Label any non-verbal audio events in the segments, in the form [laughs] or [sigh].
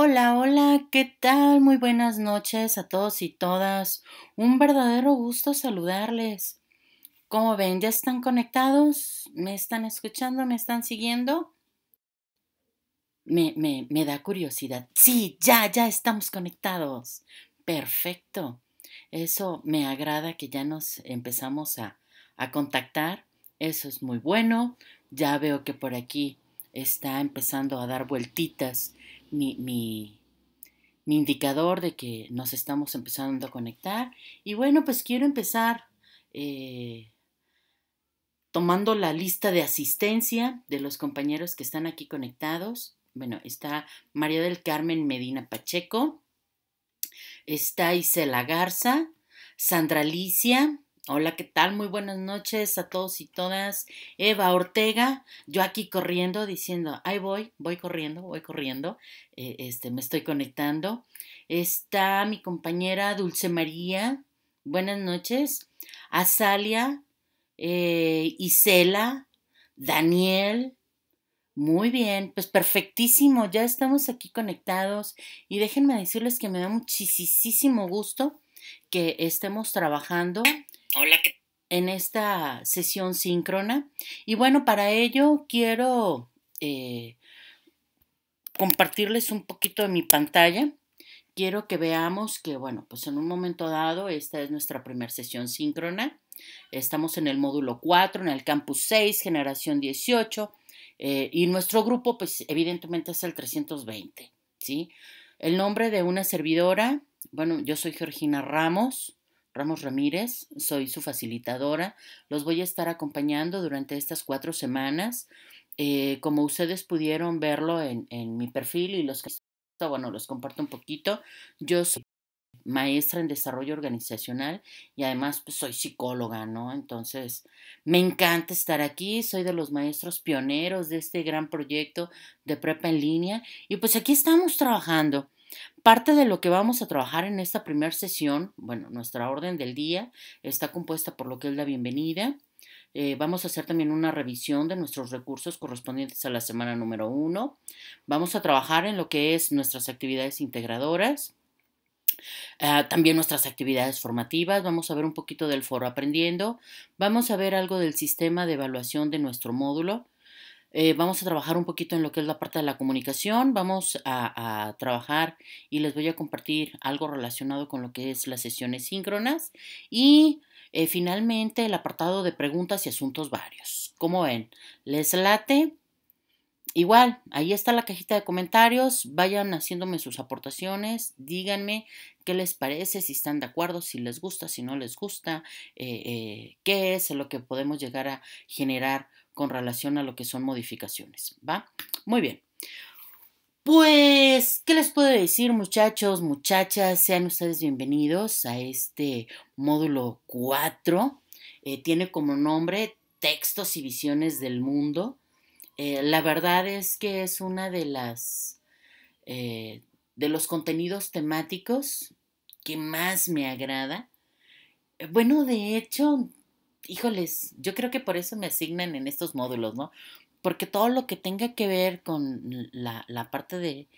Hola, hola, ¿qué tal? Muy buenas noches a todos y todas. Un verdadero gusto saludarles. ¿Cómo ven? ¿Ya están conectados? ¿Me están escuchando? ¿Me están siguiendo? Me, me, me da curiosidad. Sí, ya, ya estamos conectados. Perfecto. Eso me agrada que ya nos empezamos a, a contactar. Eso es muy bueno. Ya veo que por aquí está empezando a dar vueltitas mi, indicador de que nos estamos empezando a conectar. Y bueno, pues quiero empezar eh, tomando la lista de asistencia de los compañeros que están aquí conectados. Bueno, está María del Carmen Medina Pacheco, está Isela Garza, Sandra Alicia, Hola, ¿qué tal? Muy buenas noches a todos y todas. Eva Ortega, yo aquí corriendo diciendo, ahí voy, voy corriendo, voy corriendo, eh, este, me estoy conectando. Está mi compañera Dulce María, buenas noches. Azalia, eh, Isela, Daniel. Muy bien, pues perfectísimo, ya estamos aquí conectados y déjenme decirles que me da muchísimo gusto que estemos trabajando Hola, ¿qué? En esta sesión síncrona. Y bueno, para ello quiero eh, compartirles un poquito de mi pantalla. Quiero que veamos que, bueno, pues en un momento dado, esta es nuestra primera sesión síncrona. Estamos en el módulo 4, en el campus 6, generación 18, eh, y nuestro grupo, pues evidentemente es el 320, ¿sí? El nombre de una servidora, bueno, yo soy Georgina Ramos, Ramos Ramírez, soy su facilitadora. Los voy a estar acompañando durante estas cuatro semanas. Eh, como ustedes pudieron verlo en, mi perfil y los que bueno, los comparto un poquito. Yo soy maestra en desarrollo organizacional y además pues, soy psicóloga, ¿no? Entonces, me encanta estar aquí, soy de los maestros pioneros de este gran proyecto de prepa en línea y pues aquí estamos trabajando. Parte de lo que vamos a trabajar en esta primera sesión, bueno, nuestra orden del día está compuesta por lo que es la bienvenida. Eh, vamos a hacer también una revisión de nuestros recursos correspondientes a la semana número uno. Vamos a trabajar en lo que es nuestras actividades integradoras. Ah, también nuestras actividades formativas, vamos a ver un poquito del foro aprendiendo, vamos a ver algo del sistema de evaluación de nuestro módulo, eh, vamos a trabajar un poquito en lo que es la parte de la comunicación, vamos a, trabajar y les voy a compartir algo relacionado con lo que es las sesiones síncronas y eh, finalmente el apartado de preguntas y asuntos varios. Como ven, les late. Igual, ahí está la cajita de comentarios, vayan haciéndome sus aportaciones, díganme qué les parece, si están de acuerdo, si les gusta, si no les gusta, eh, qué es lo que podemos llegar a generar con relación a lo que son modificaciones, ¿va? Muy bien. Pues, ¿qué les puedo decir, muchachos, muchachas? Sean ustedes bienvenidos a este módulo 4. Eh, tiene como nombre Textos y Visiones del Mundo. Eh, la verdad es que es una de las eh, de los contenidos temáticos que más me agrada. Bueno, de hecho, híjoles, yo creo que por eso me asignan en estos módulos, ¿no? Porque todo lo que tenga que ver con la, parte de,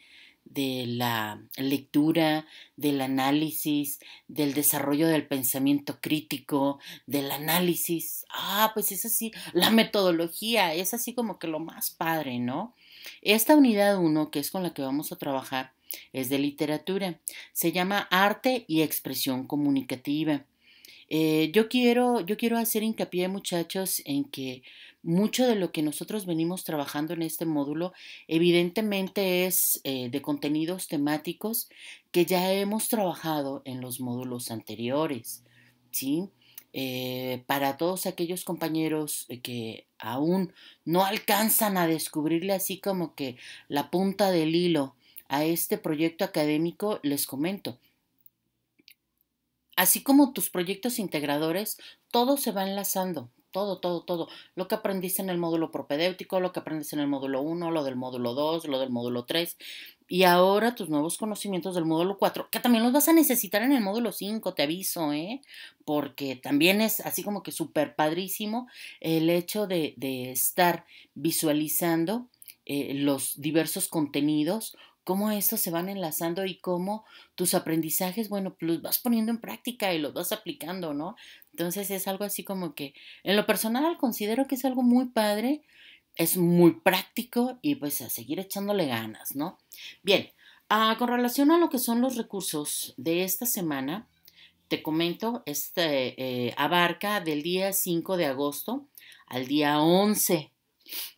de la lectura, del análisis, del desarrollo del pensamiento crítico, del análisis. Ah, pues es así, la metodología es así como que lo más padre, ¿no? Esta unidad 1, que es con la que vamos a trabajar, es de literatura. Se llama Arte y Expresión Comunicativa. Eh, yo, quiero, hacer hincapié, muchachos, en que mucho de lo que nosotros venimos trabajando en este módulo evidentemente es eh, de contenidos temáticos que ya hemos trabajado en los módulos anteriores, ¿sí? Eh, para todos aquellos compañeros que aún no alcanzan a descubrirle así como que la punta del hilo a este proyecto académico, les comento, así como tus proyectos integradores, todo se va enlazando, todo, todo, todo. Lo que aprendiste en el módulo propedéutico, lo que aprendes en el módulo 1, lo del módulo 2, lo del módulo 3. Y ahora tus nuevos conocimientos del módulo 4, que también los vas a necesitar en el módulo 5, te aviso, ¿eh? Porque también es así como que súper padrísimo el hecho de, estar visualizando eh, los diversos contenidos cómo estos se van enlazando y cómo tus aprendizajes, bueno, pues, los vas poniendo en práctica y los vas aplicando, ¿no? Entonces es algo así como que, en lo personal, considero que es algo muy padre, es muy práctico y pues a seguir echándole ganas, ¿no? Bien, ah, con relación a lo que son los recursos de esta semana, te comento, este eh, abarca del día 5 de agosto al día 11.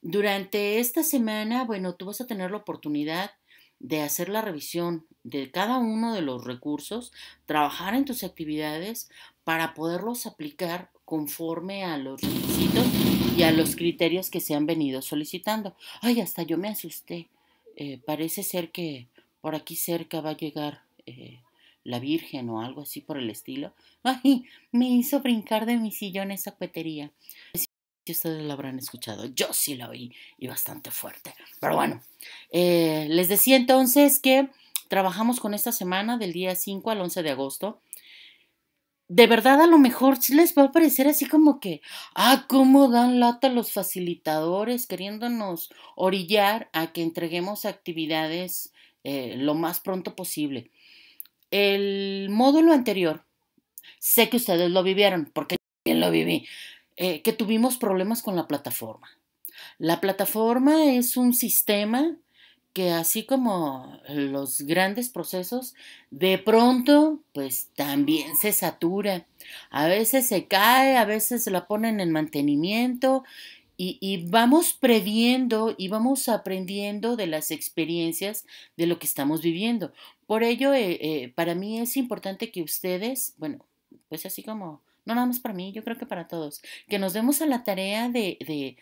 Durante esta semana, bueno, tú vas a tener la oportunidad de hacer la revisión de cada uno de los recursos, trabajar en tus actividades para poderlos aplicar conforme a los requisitos y a los criterios que se han venido solicitando. Ay, hasta yo me asusté. Eh, parece ser que por aquí cerca va a llegar eh, la Virgen o algo así por el estilo. Ay, me hizo brincar de mi sillón esa cuetería que ustedes lo habrán escuchado. Yo sí lo oí y bastante fuerte. Pero bueno, eh, les decía entonces que trabajamos con esta semana del día 5 al 11 de agosto. De verdad, a lo mejor les va a parecer así como que, ah, cómo dan lata los facilitadores queriéndonos orillar a que entreguemos actividades eh, lo más pronto posible. El módulo anterior, sé que ustedes lo vivieron, porque también lo viví. Eh, que tuvimos problemas con la plataforma. La plataforma es un sistema que así como los grandes procesos, de pronto pues también se satura. A veces se cae, a veces la ponen en mantenimiento y, vamos previendo y vamos aprendiendo de las experiencias de lo que estamos viviendo. Por ello, eh, eh, para mí es importante que ustedes, bueno, pues así como no nada más para mí, yo creo que para todos, que nos demos a la tarea de,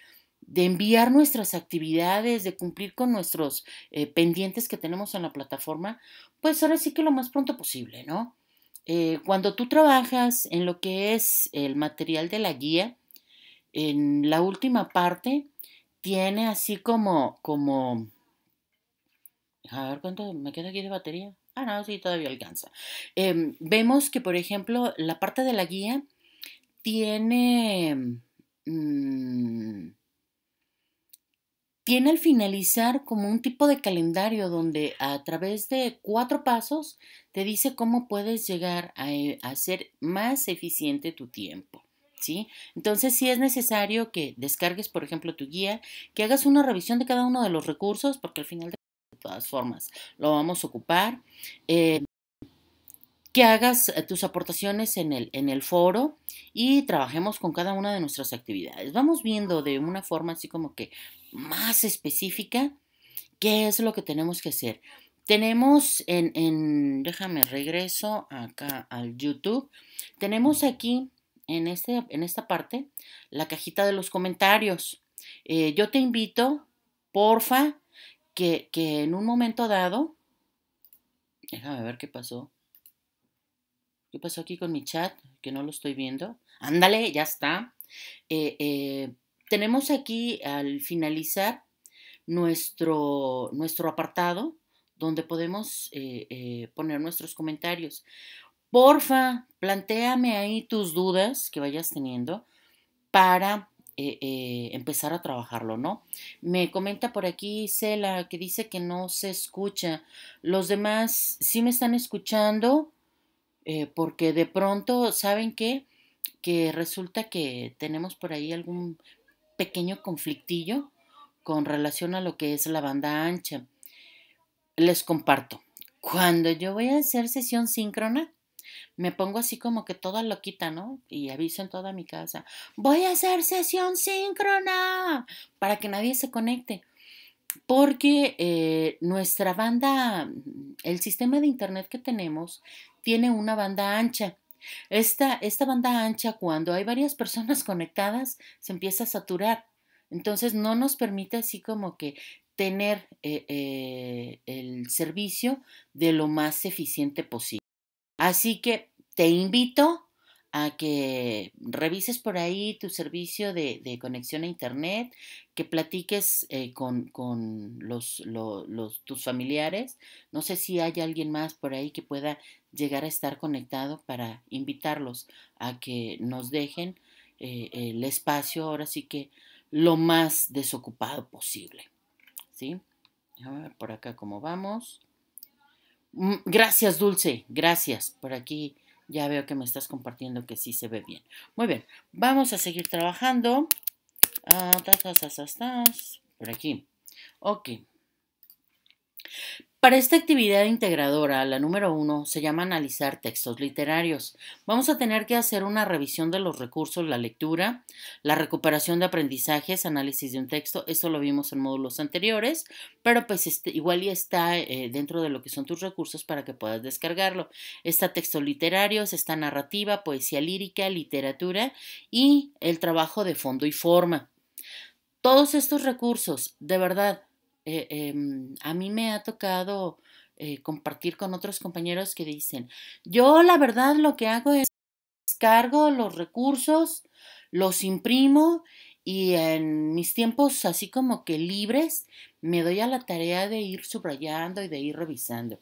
enviar nuestras actividades, de cumplir con nuestros eh, pendientes que tenemos en la plataforma, pues ahora sí que lo más pronto posible, ¿no? Eh, cuando tú trabajas en lo que es el material de la guía, en la última parte tiene así como, como, a ver cuánto me queda aquí de batería. Ah, si todavía alcanza. Em, vemos que, por ejemplo, la parte de la guía tiene... Mm, tiene al finalizar como un tipo de calendario donde a través de cuatro pasos te dice cómo puedes llegar a, eh, hacer más eficiente tu tiempo. ¿Sí? Entonces, si es necesario que descargues, por ejemplo, tu guía, que hagas una revisión de cada uno de los recursos, porque al final de todas formas. Lo vamos a ocupar. Eh, que hagas eh, tus aportaciones en el, en el foro y trabajemos con cada una de nuestras actividades. Vamos viendo de una forma así como que más específica qué es lo que tenemos que hacer. Tenemos en, déjame regreso acá al YouTube, tenemos aquí en, este, en esta parte la cajita de los comentarios. Eh, yo te invito, porfa, que, en un momento dado, déjame ver qué pasó. ¿Qué pasó aquí con mi chat? Que no lo estoy viendo. Ándale, ya está. Eh, eh, tenemos aquí al finalizar nuestro, nuestro apartado donde podemos eh, poner nuestros comentarios. Porfa, planteame ahí tus dudas que vayas teniendo para eh, eh, empezar a trabajarlo, ¿no? Me comenta por aquí Cela que dice que no se escucha. Los demás sí me están escuchando eh, porque de pronto, ¿saben qué? Que resulta que tenemos por ahí algún pequeño conflictillo con relación a lo que es la banda ancha. Les comparto. Cuando yo voy a hacer sesión síncrona, me pongo así como que toda loquita, ¿no? Y aviso en toda mi casa, voy a hacer sesión síncrona para que nadie se conecte. Porque eh, nuestra banda, mm, el sistema de internet que tenemos, tiene una banda ancha. Esta, esta banda ancha, cuando hay varias personas [laughs] conectadas, se empieza a saturar. Entonces no nos permite así como que tener eh, eh, el servicio de lo más eficiente posible. Así que te invito a que revises por ahí tu servicio de, conexión a Internet, que platiques eh, con, tus familiares. No sé si hay alguien más por ahí que pueda llegar a estar conectado para invitarlos a que nos dejen eh, el espacio ahora sí que lo más desocupado posible. ¿Sí? A ver por acá cómo vamos. Mm, gracias, Dulce. Gracias. Por aquí ya veo que me estás compartiendo que sí se ve bien. Muy bien. Vamos a seguir trabajando. Ah, Por aquí. Ok. Para esta actividad integradora, la número uno, se llama analizar textos literarios. Vamos a tener que hacer una revisión de los recursos, la lectura, la recuperación de aprendizajes, análisis de un texto. Esto lo vimos en módulos anteriores, pero pues este, igual ya está eh, dentro de lo que son tus recursos para que puedas descargarlo. Está textos literarios, está narrativa, poesía lírica, literatura y el trabajo de fondo y forma. Todos estos recursos, de verdad, eh, em, a mí me ha tocado eh, compartir con otros compañeros que dicen, yo la verdad lo que hago es descargo los recursos, los imprimo y en mis tiempos así como que libres me doy a la tarea de ir subrayando y de ir revisando.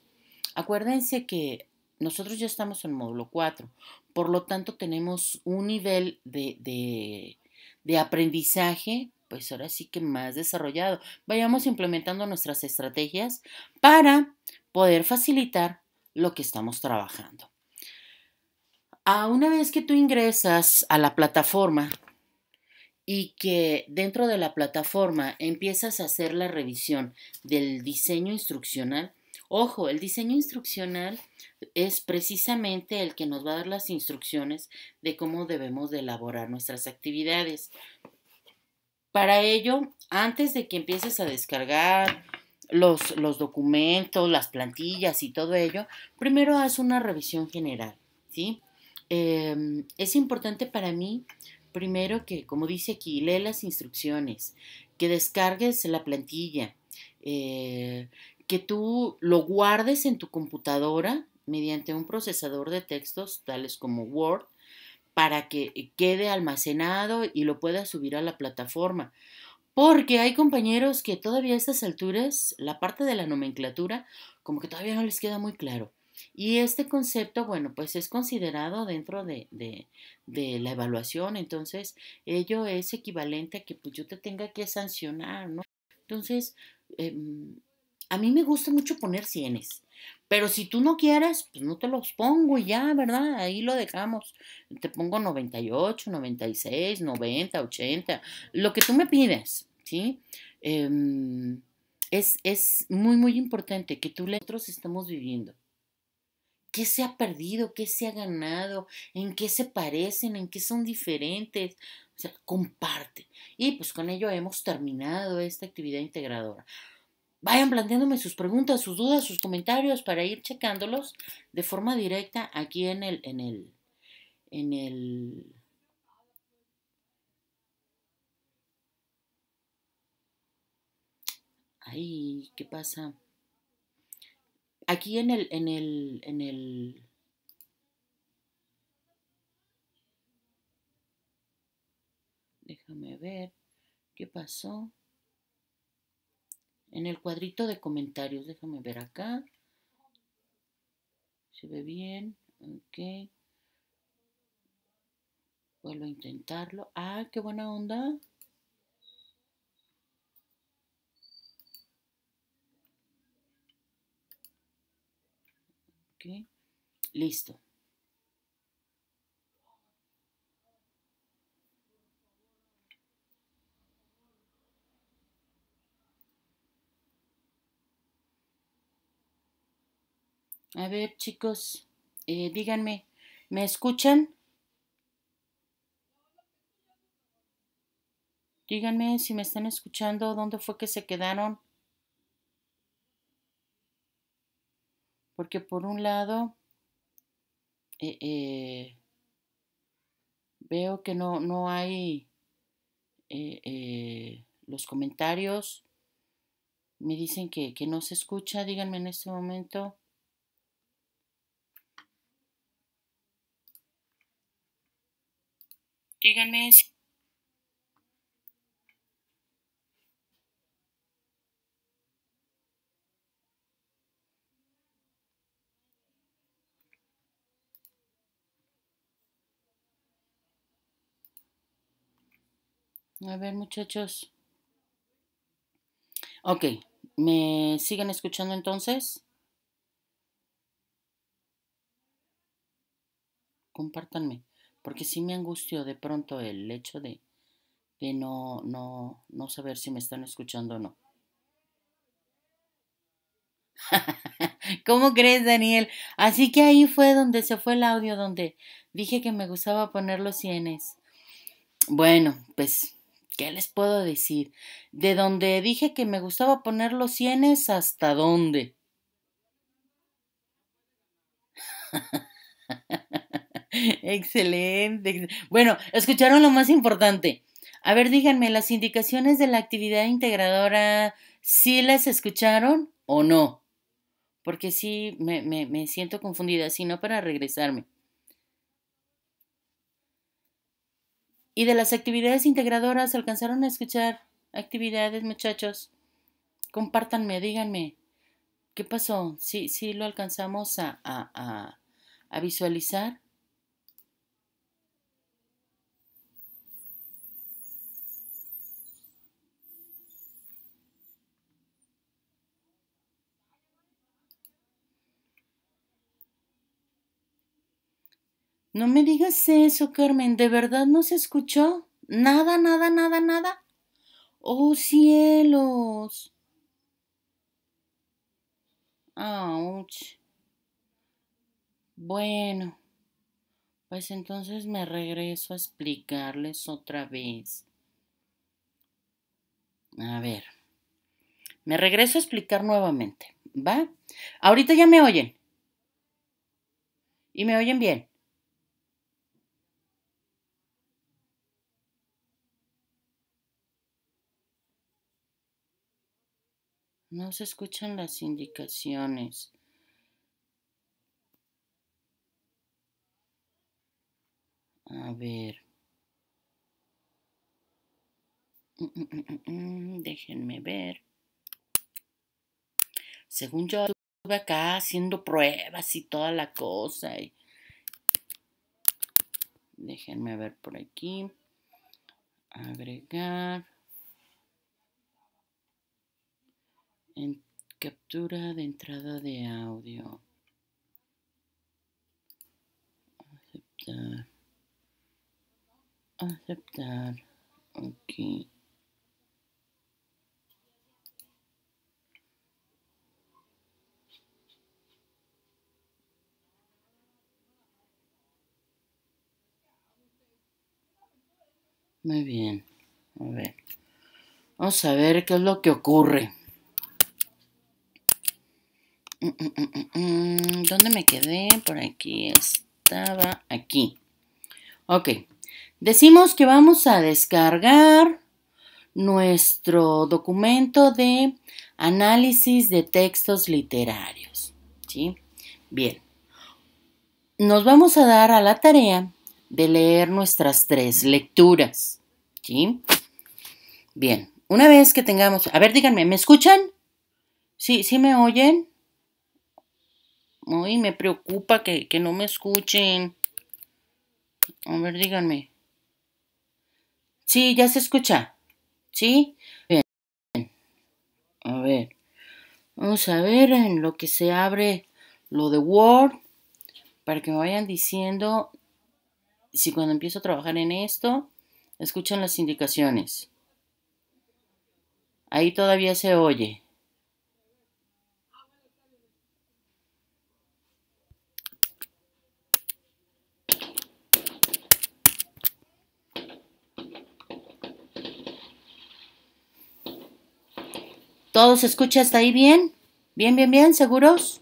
Acuérdense que nosotros ya estamos en módulo 4, por lo tanto tenemos un nivel de, de, de aprendizaje pues ahora sí que más desarrollado, vayamos implementando nuestras estrategias para poder facilitar lo que estamos trabajando. A ah, una vez que tú ingresas a la plataforma y que dentro de la plataforma empiezas a hacer la revisión del diseño instruccional, ojo, el diseño instruccional es precisamente el que nos va a dar las instrucciones de cómo debemos de elaborar nuestras actividades. Para ello, antes de que empieces a descargar los, documentos, las plantillas y todo ello, primero haz una revisión general, em, es importante para mí, primero que, como dice aquí, lee las instrucciones, que descargues la plantilla, eh, que tú lo guardes en tu computadora mediante un procesador de textos tales como Word para que quede almacenado y lo pueda subir a la plataforma. Porque hay compañeros que todavía a estas alturas, la parte de la nomenclatura, como que todavía no les queda muy claro. Y este concepto, bueno, pues es considerado dentro de, la evaluación, entonces ello es equivalente a que pues, yo te tenga que sancionar, ¿no? Entonces, em, a mí me gusta mucho poner cienes. Pero si tú no quieres, pues no te los pongo y ya, ¿verdad? Ahí lo dejamos. Te pongo 98, 96, 90, 80, lo que tú me pides, ¿sí? Em, es, es muy, muy importante que tú le otros estamos viviendo. ¿Qué se ha perdido? ¿Qué se ha ganado? ¿En qué se parecen? ¿En qué son diferentes? O sea, comparte. Y pues con ello hemos terminado esta actividad integradora. Vayan planteándome sus preguntas, sus dudas, sus comentarios para ir checándolos de forma directa aquí en el, en el, en el Ay, ¿qué pasa? Aquí en el, en el, en el. Déjame ver. ¿Qué pasó? En el cuadrito de comentarios, déjame ver acá. ¿Se ve bien? Ok. Vuelvo a intentarlo. Ah, qué buena onda. Ok. Listo. A ver, chicos, eh, díganme, ¿me escuchan? Díganme si me están escuchando, dónde fue que se quedaron. Porque por un lado, eh, eh, veo que no, no hay los comentarios. Me dicen que, que no se escucha, díganme en este momento. Díganme A ver, muchachos. Ok, ¿me siguen escuchando entonces? Compártanme porque sí me angustió de pronto el hecho de, no, no, no saber si me están escuchando o no. [laughs] ¿Cómo crees, Daniel? Así que ahí fue donde se fue el audio, donde dije que me gustaba poner los sienes. Bueno, pues, ¿qué les puedo decir? De donde dije que me gustaba poner los sienes, ¿hasta dónde? [laughs] [laughs] Excelente. Bueno, escucharon lo más importante. A ver, díganme, las indicaciones de la actividad integradora, ¿sí las escucharon o no? Porque sí, me, siento confundida, si no, para regresarme. Y de las actividades integradoras, ¿alcanzaron a escuchar actividades, muchachos? Compártanme, díganme. ¿Qué pasó? ¿Sí, lo alcanzamos a, a, a visualizar? No me digas eso, Carmen. ¿De verdad no se escuchó? Nada, nada, nada, nada. Oh cielos. Ouch. Bueno, pues entonces me regreso a explicarles otra vez. A ver, me regreso a explicar nuevamente, ¿va? Ahorita ya me oyen. Y me oyen bien. No se escuchan las indicaciones. A ver. [laughs] Déjenme ver. Según yo estuve acá haciendo pruebas y toda la cosa. Déjenme ver por aquí. Agregar. captura de entrada de audio. Aceptar. Aceptar. Ok. Muy bien. A ver. Vamos a ver qué es lo que ocurre. Mm, mm, mm, ¿Dónde me quedé? Por aquí estaba. Aquí. Ok. Decimos que vamos a descargar nuestro documento de análisis de textos literarios. ¿Sí? Bien. Nos vamos a dar a la tarea de leer nuestras tres lecturas. ¿Sí? Bien. Una vez que tengamos... A ver, díganme, ¿me escuchan? ¿Sí, sí me oyen? Uy, me preocupa que, que no me escuchen. A ver, díganme. Sí, ya se escucha. ¿Sí? Bien. A ver. Vamos a ver en lo que se abre lo de Word. Para que me vayan diciendo si cuando empiezo a trabajar en esto, escuchan las indicaciones. Ahí todavía se oye. ¿Todo se escucha hasta ahí bien? ¿Bien, bien, bien? ¿Seguros?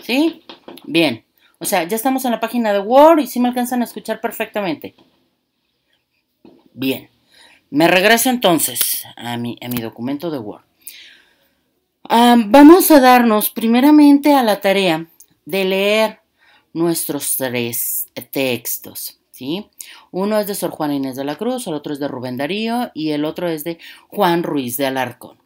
¿Sí? Bien. O sea, ya estamos en la página de Word y sí me alcanzan a escuchar perfectamente. Bien. Me regreso entonces a mi, mi documento de Word. vamos a darnos primeramente a la tarea de leer nuestros tres textos. ¿sí? Uno es de Sor Juan Inés de la Cruz, el otro es de Rubén Darío y el otro es de Juan Ruiz de Alarcón.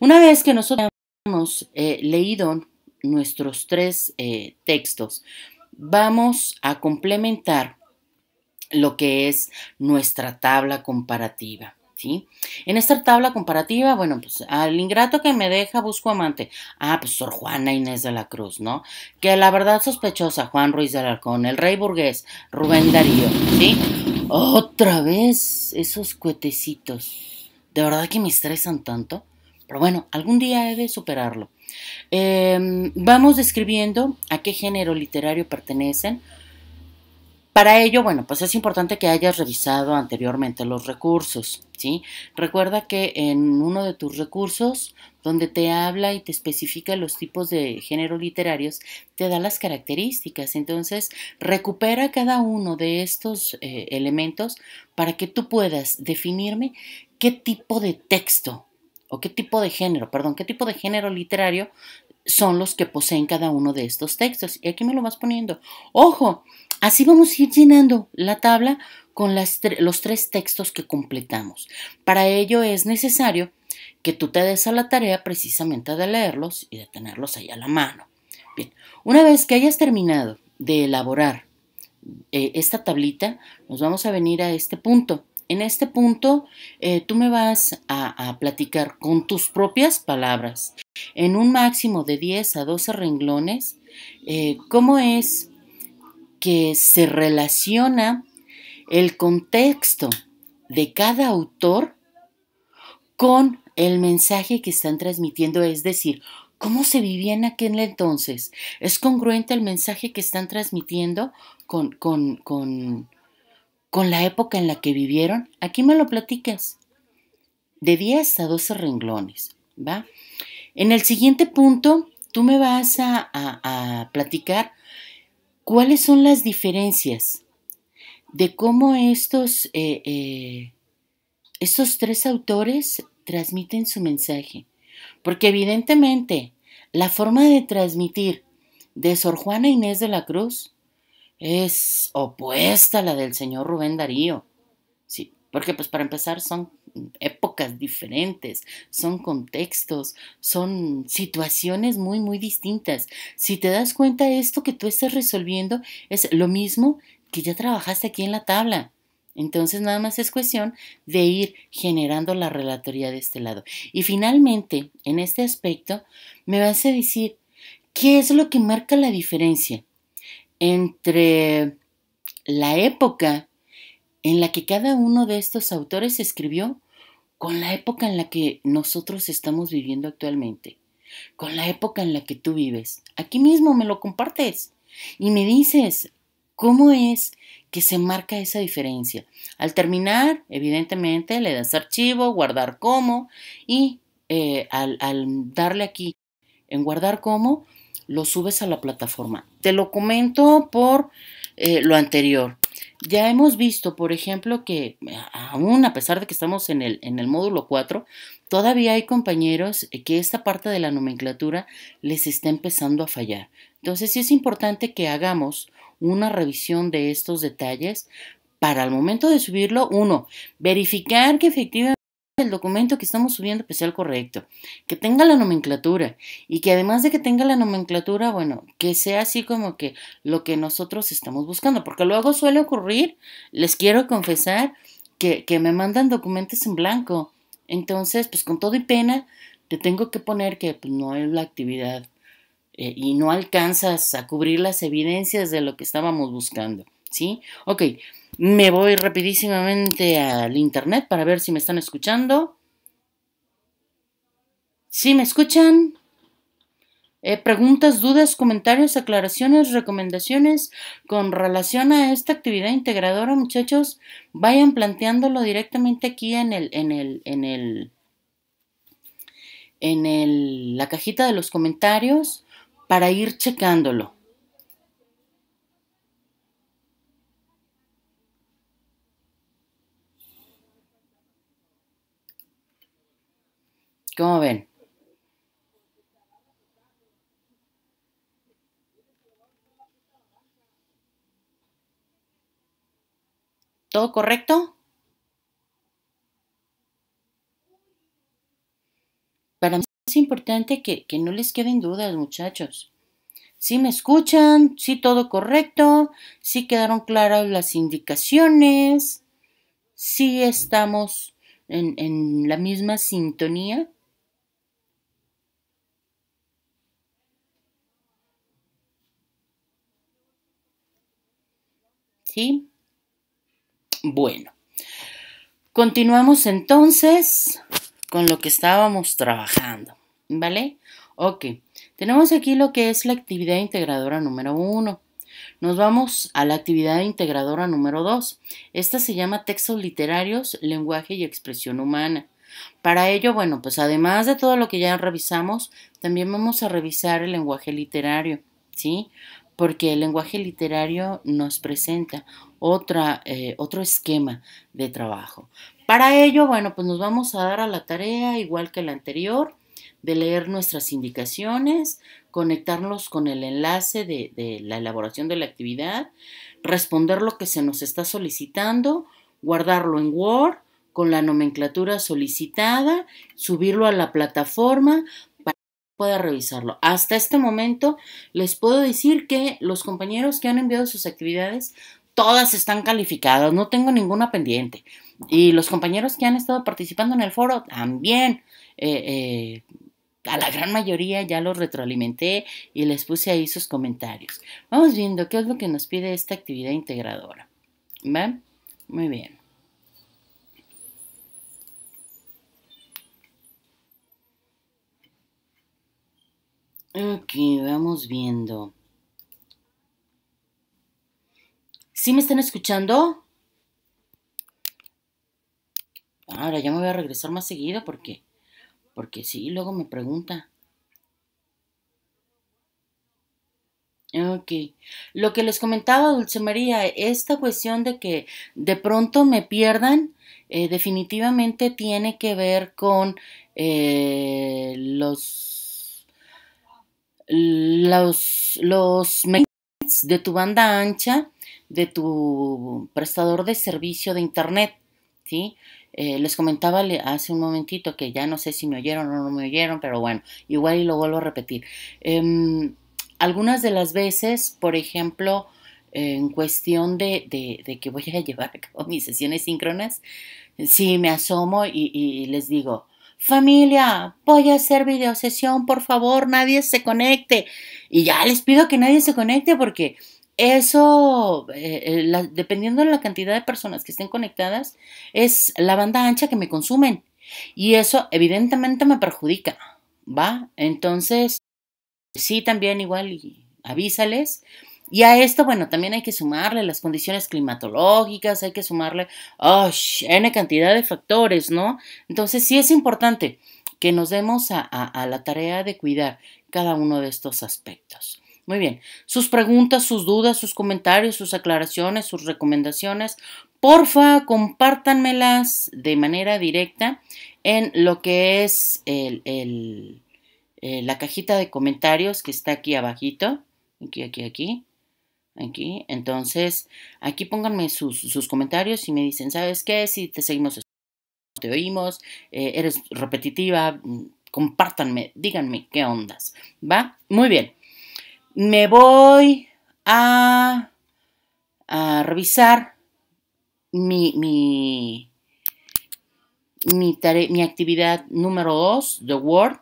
Una vez que nosotros hemos eh, leído nuestros tres eh, textos, vamos a complementar lo que es nuestra tabla comparativa. ¿Sí? En esta tabla comparativa, bueno, pues al ingrato que me deja busco amante. Ah, pues Sor Juana Inés de la Cruz, ¿no? Que la verdad sospechosa, Juan Ruiz de Alarcón, el rey burgués, Rubén Darío, ¿sí? Otra vez esos cuetecitos. De verdad que me estresan tanto. Pero bueno, algún día he de superarlo. Em, vamos describiendo a qué género literario pertenecen. Para ello, bueno, pues es importante que hayas revisado anteriormente los recursos, ¿sí? Recuerda que en uno de tus recursos, donde te habla y te especifica los tipos de género literarios, te da las características. Entonces, recupera cada uno de estos eh, elementos para que tú puedas definirme qué tipo de texto o qué tipo de género, perdón, qué tipo de género literario son los que poseen cada uno de estos textos. Y aquí me lo vas poniendo. Ojo, así vamos a ir llenando la tabla con los tres textos que completamos. Para ello es necesario que tú te des a la tarea precisamente de leerlos y de tenerlos ahí a la mano. Bien, una vez que hayas terminado de elaborar eh, esta tablita, nos vamos a venir a este punto en este punto eh, tú me vas a, platicar con tus propias palabras, en un máximo de 10 a 12 renglones, eh, cómo es que se relaciona el contexto de cada autor con el mensaje que están transmitiendo, es decir, cómo se vivía en aquel entonces. ¿Es congruente el mensaje que están transmitiendo con con la época en la que vivieron, aquí me lo platicas. De 10 a 12 renglones, ¿va? En el siguiente punto, tú me vas a, platicar cuáles son las diferencias de cómo estos, eh, eh, estos tres autores transmiten su mensaje. Porque evidentemente la forma de transmitir de Sor Juana Inés de la Cruz es opuesta a la del señor Rubén Darío. Sí, porque pues para empezar son épocas diferentes, son contextos, son situaciones muy, muy distintas. Si te das cuenta, esto que tú estás resolviendo es lo mismo que ya trabajaste aquí en la tabla. Entonces nada más es cuestión de ir generando la relatoría de este lado. Y finalmente, en este aspecto, me vas a decir, ¿qué es lo que marca la diferencia? entre la época en la que cada uno de estos autores escribió con la época en la que nosotros estamos viviendo actualmente, con la época en la que tú vives. Aquí mismo me lo compartes y me dices cómo es que se marca esa diferencia. Al terminar, evidentemente, le das archivo, guardar como y eh, al, al darle aquí en guardar como, lo subes a la plataforma. Te lo comento por eh, lo anterior. Ya hemos visto, por ejemplo, que eh, aún a pesar de que estamos en el, en el módulo 4, todavía hay compañeros eh, que esta parte de la nomenclatura les está empezando a fallar. Entonces sí es importante que hagamos una revisión de estos detalles para al momento de subirlo, uno, verificar que efectivamente el documento que estamos subiendo que pues, sea el correcto, que tenga la nomenclatura y que además de que tenga la nomenclatura, bueno, que sea así como que lo que nosotros estamos buscando, porque luego suele ocurrir, les quiero confesar, que, me mandan documentos en blanco. Entonces, pues con todo y pena, te tengo que poner que pues, no es la actividad eh, y no alcanzas a cubrir las evidencias de lo que estábamos buscando. ¿sí? Ok, me voy rapidísimamente al internet para ver si me están escuchando. ¿Sí me escuchan? Eh, preguntas, dudas, comentarios, aclaraciones, recomendaciones con relación a esta actividad integradora, muchachos, vayan planteándolo directamente aquí en en la cajita de los comentarios para ir checándolo. ¿Cómo ven? ¿Todo correcto? Para mí es importante que, no les queden dudas, muchachos. Si me escuchan, si todo correcto, si quedaron claras las indicaciones, si estamos en, en la misma sintonía. Bueno, continuamos entonces con lo que estábamos trabajando, ¿vale? Ok, tenemos aquí lo que es la actividad integradora número 1. Nos vamos a la actividad integradora número 2. Esta se llama textos literarios, lenguaje y expresión humana. Para ello, bueno, pues además de todo lo que ya revisamos, también vamos a revisar el lenguaje literario, ¿sí? porque el lenguaje literario nos presenta otra, eh, otro esquema de trabajo. Para ello, bueno, pues nos vamos a dar a la tarea, igual que la anterior, de leer nuestras indicaciones, conectarnos con el enlace de la elaboración de la actividad, responder lo que se nos está solicitando, guardarlo en Word, con la nomenclatura solicitada, subirlo a la plataforma pueda revisarlo. Hasta este momento les puedo decir que los compañeros que han enviado sus actividades, todas están calificadas, no tengo ninguna pendiente. Y los compañeros que han estado participando en el foro también. Eh, eh, a la gran mayoría ya los retroalimenté y les puse ahí sus comentarios. Vamos viendo qué es lo que nos pide esta actividad integradora. ¿Ven? Muy bien. Ok, vamos viendo. ¿Sí me están escuchando? Ahora ya me voy a regresar más seguido porque, porque sí, luego me pregunta. Ok. Lo que les comentaba, Dulce María, esta cuestión de que de pronto me pierdan, eh, definitivamente tiene que ver con eh, los los, los de tu banda ancha, de tu prestador de servicio de Internet. ¿sí? Eh, les comentaba hace un momentito que ya no sé si me oyeron o no me oyeron, pero bueno, igual y lo vuelvo a repetir. Em, algunas de las veces, por ejemplo, en cuestión de, que voy a [laughs] llevar a cabo mis sesiones síncronas, si sí, me asomo y les digo, familia, voy a hacer sesión por favor, nadie se conecte. Y ya les pido que nadie se conecte porque eso, eh, eh, dependiendo de la cantidad de personas que estén conectadas, es la banda ancha que me consumen. Y eso evidentemente me perjudica, ¿va? Entonces, sí, también igual, avísales y a esto, bueno, también hay que sumarle las condiciones climatológicas, hay que sumarle, oh, N cantidad de factores, ¿no? Entonces sí es importante que nos demos a, la tarea de cuidar cada uno de estos aspectos. Muy bien, sus preguntas, sus dudas, sus comentarios, sus aclaraciones, sus recomendaciones, porfa, compártanmelas de manera directa en lo que es eh, la cajita de comentarios que está aquí abajito, aquí, aquí, aquí, Aquí, entonces, aquí pónganme sus, comentarios y me dicen, ¿sabes qué? Si te seguimos, te oímos, eh, eres repetitiva, mm, compártanme, díganme qué ondas, ¿va? Muy bien, me voy a, revisar mi, mi, mi actividad número 2 de Word.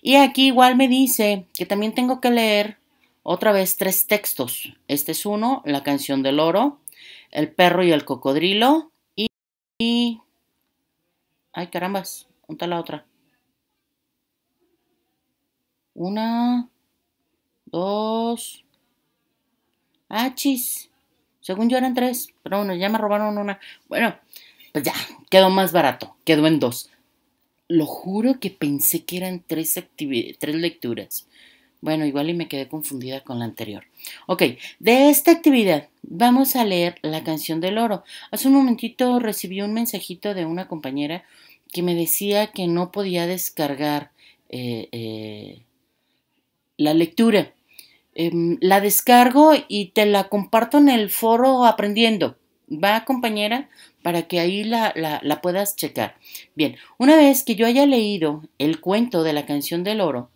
Y aquí igual me dice que también tengo que leer otra vez tres textos. Este es uno, La canción del oro, El perro y el cocodrilo y... Ay, carambas, ¿dónde la otra? Una, dos... Ah, chis. Según yo eran tres, pero bueno, ya me robaron una. Bueno, pues ya, quedó más barato, quedó en dos. Lo juro que pensé que eran tres, tres lecturas. Bueno, igual y me quedé confundida con la anterior. Ok, de esta actividad vamos a leer la canción del oro. Hace un momentito recibí un mensajito de una compañera que me decía que no podía descargar eh, eh, la lectura. Em, la descargo y te la comparto en el foro aprendiendo. Va, compañera, para que ahí la, la puedas checar. Bien, una vez que yo haya leído el cuento de la canción del oro,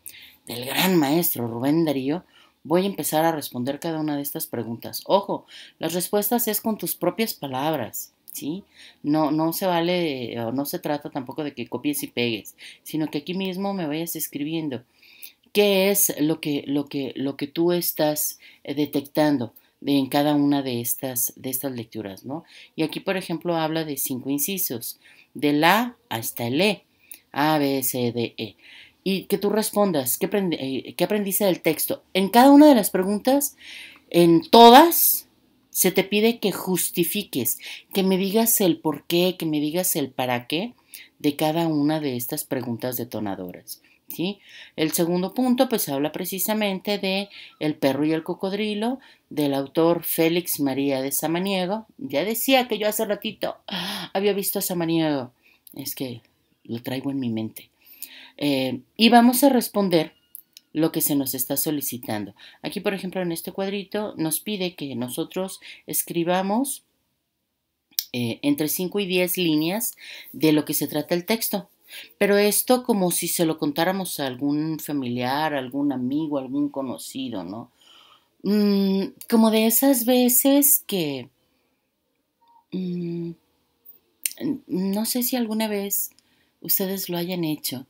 del gran maestro Rubén Darío, voy a empezar a responder cada una de estas preguntas. Ojo, las respuestas es con tus propias palabras, ¿sí? No, no se vale o no se trata tampoco de que copies y pegues, sino que aquí mismo me vayas escribiendo qué es lo que, lo que, lo que tú estás eh, detectando en cada una de estas, de estas lecturas, ¿no? Y aquí, por ejemplo, habla de cinco incisos, De la hasta el E, A, B, C, D, E y que tú respondas qué, eh, qué aprendiste del texto. En cada una de las preguntas, en todas, se te pide que justifiques, que me digas el por qué, que me digas el para qué de cada una de estas preguntas detonadoras. ¿Sí? El segundo punto pues habla precisamente de El perro y el cocodrilo del autor Félix María de Samaniego. Ya decía que yo hace ratito ¡ah! había visto a Samaniego. Es que lo traigo en mi mente. Eh, y vamos a responder lo que se nos está solicitando. Aquí, por ejemplo, en este cuadrito nos pide que nosotros escribamos eh, entre 5 y 10 líneas de lo que se trata el texto. Pero esto como si se lo contáramos a algún familiar, algún amigo, algún conocido, ¿no? Mm, como de esas veces que... Mm, no sé si alguna vez ustedes lo hayan hecho,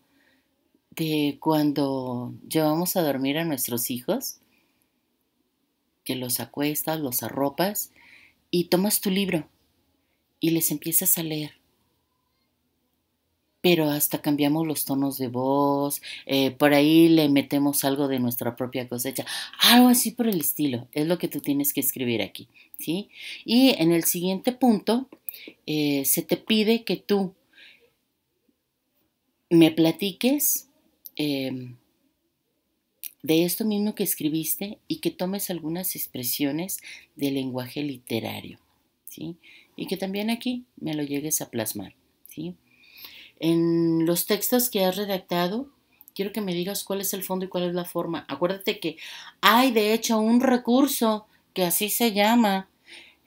de cuando llevamos a dormir a nuestros hijos, que los acuestas, los arropas y tomas tu libro y les empiezas a leer. Pero hasta cambiamos los tonos de voz, eh, por ahí le metemos algo de nuestra propia cosecha, algo así por el estilo, es lo que tú tienes que escribir aquí, ¿sí? Y en el siguiente punto, eh, se te pide que tú me platiques Em, de esto mismo que escribiste y que tomes algunas expresiones del lenguaje literario, ¿sí? Y que también aquí me lo llegues a plasmar, ¿sí? En los textos que has redactado, quiero que me digas cuál es el fondo y cuál es la forma. Acuérdate que hay de hecho un recurso que así se llama,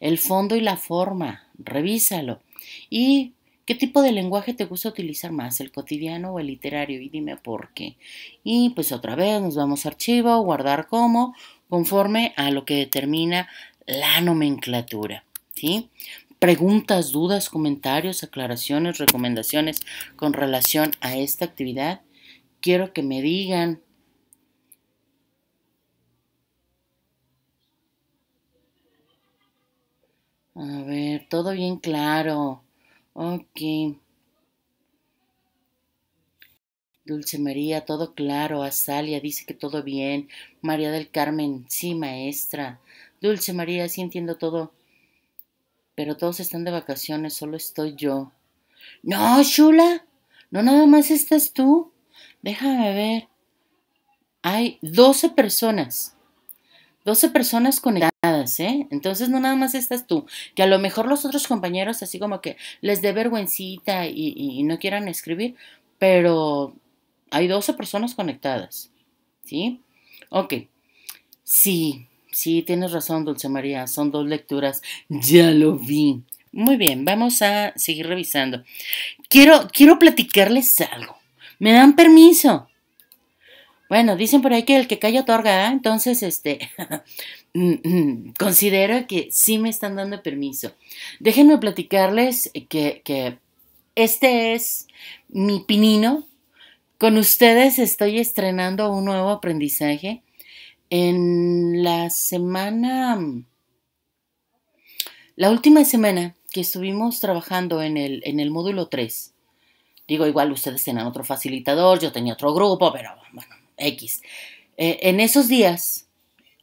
el fondo y la forma. Revísalo. Y ¿Qué tipo de lenguaje te gusta utilizar más, el cotidiano o el literario? Y dime por qué. Y pues otra vez nos vamos a archivo, guardar como, conforme a lo que determina la nomenclatura. ¿Sí? Preguntas, dudas, comentarios, aclaraciones, recomendaciones con relación a esta actividad. Quiero que me digan A ver, todo bien claro. Ok. Dulce María, todo claro. Azalia dice que todo bien. María del Carmen, sí, maestra. Dulce María, sí entiendo todo. Pero todos están de vacaciones, solo estoy yo. No, Shula, no nada más estás tú. Déjame ver. Hay doce personas. 12 personas conectadas, ¿eh? Entonces no nada más estás tú, que a lo mejor los otros compañeros así como que les dé vergüencita y, no quieran escribir, pero hay 12 personas conectadas, ¿sí? Ok, sí, sí, tienes razón, Dulce María, son dos lecturas, ya lo vi. Muy bien, vamos a seguir revisando. Quiero, quiero platicarles algo. ¿Me dan permiso? Bueno, dicen por ahí que el que calla otorga, ¿eh? entonces, este, [laughs] considero que sí me están dando permiso. Déjenme platicarles que, este es mi pinino. Con ustedes estoy estrenando un nuevo aprendizaje. En la semana, la última semana que estuvimos trabajando en el, en el módulo 3, digo, igual ustedes tenían otro facilitador, yo tenía otro grupo, pero bueno, X. Eh, en esos días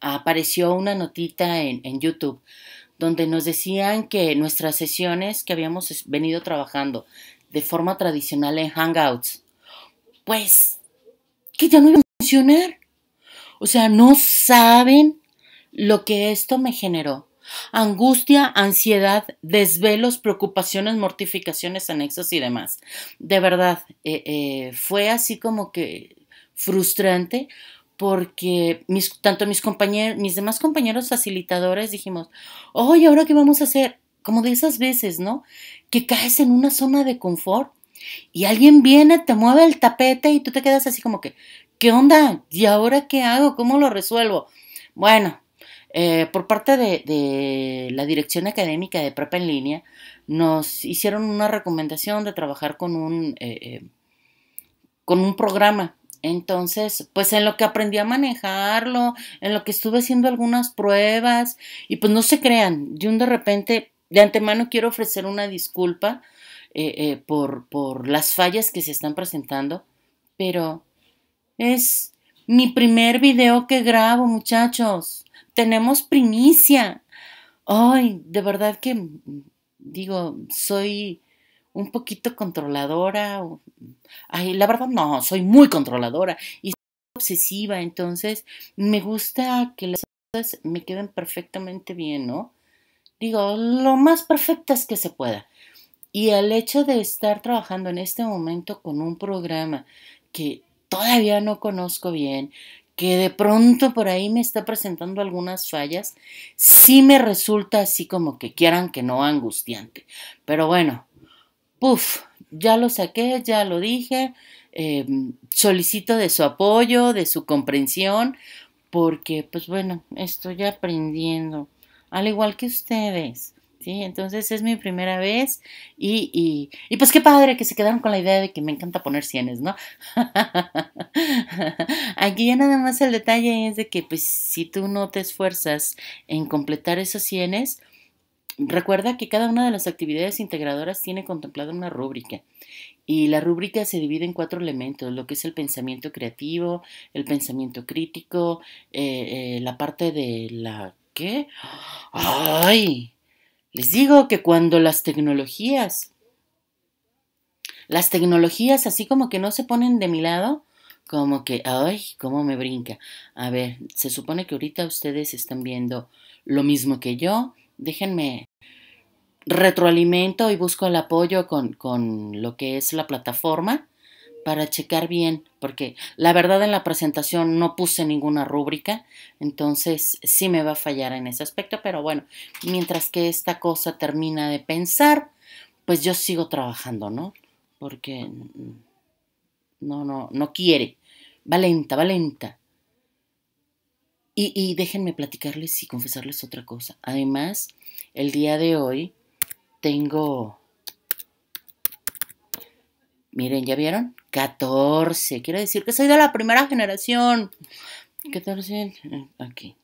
apareció una notita en, YouTube donde nos decían que nuestras sesiones que habíamos venido trabajando de forma tradicional en Hangouts, pues que ya no iba a funcionar. O sea, no saben lo que esto me generó. Angustia, ansiedad, desvelos, preocupaciones, mortificaciones anexos y demás. De verdad, eh, eh, fue así como que frustrante porque mis, tanto mis compañeros, mis demás compañeros facilitadores dijimos, hoy ¿ahora qué vamos a hacer? Como de esas veces, ¿no? Que caes en una zona de confort y alguien viene, te mueve el tapete y tú te quedas así como que, ¿qué onda? ¿Y ahora qué hago? ¿Cómo lo resuelvo? Bueno, eh, por parte de, la Dirección Académica de Prepa en Línea, nos hicieron una recomendación de trabajar con un, eh, eh, con un programa entonces, pues en lo que aprendí a manejarlo, en lo que estuve haciendo algunas pruebas, y pues no se crean, yo de repente, de antemano quiero ofrecer una disculpa eh, eh, por, por las fallas que se están presentando, pero es mi primer video que grabo, muchachos. Tenemos primicia. Ay, de verdad que digo, soy un poquito controladora. ay, la verdad no, soy muy controladora y obsesiva, entonces me gusta que las cosas me queden perfectamente bien, ¿no? Digo, lo más perfectas que se pueda. Y el hecho de estar trabajando en este momento con un programa que todavía no conozco bien, que de pronto por ahí me está presentando algunas fallas, sí me resulta así como que quieran que no angustiante. Pero bueno, Uf, ya lo saqué, ya lo dije, em, solicito de su apoyo, de su comprensión, porque pues bueno, estoy aprendiendo, al igual que ustedes. Sí, entonces es mi primera vez y, y, y, pues qué padre que se quedaron con la idea de que me encanta poner sienes, ¿no? [laughs] Aquí ya nada más el detalle es de que pues si tú no te esfuerzas en completar esos sienes, Recuerda que cada una de las actividades integradoras tiene contemplada una rúbrica y la rúbrica se divide en cuatro elementos, lo que es el pensamiento creativo, el pensamiento crítico, eh, eh, la parte de la... ¿Qué? ¡Ay! Les digo que cuando las tecnologías, las tecnologías así como que no se ponen de mi lado, como que, ay, cómo me brinca. A ver, se supone que ahorita ustedes están viendo lo mismo que yo, déjenme retroalimento y busco el apoyo con, lo que es la plataforma para checar bien, porque la verdad en la presentación no puse ninguna rúbrica, entonces sí me va a fallar en ese aspecto, pero bueno, mientras que esta cosa termina de pensar, pues yo sigo trabajando, ¿no? Porque mm, no, no, no quiere, valenta valenta y, déjenme platicarles y confesarles otra cosa. Además, el día de hoy tengo... Miren, ¿ya vieron? 14. Quiere decir que soy de la primera generación. 14. Aquí.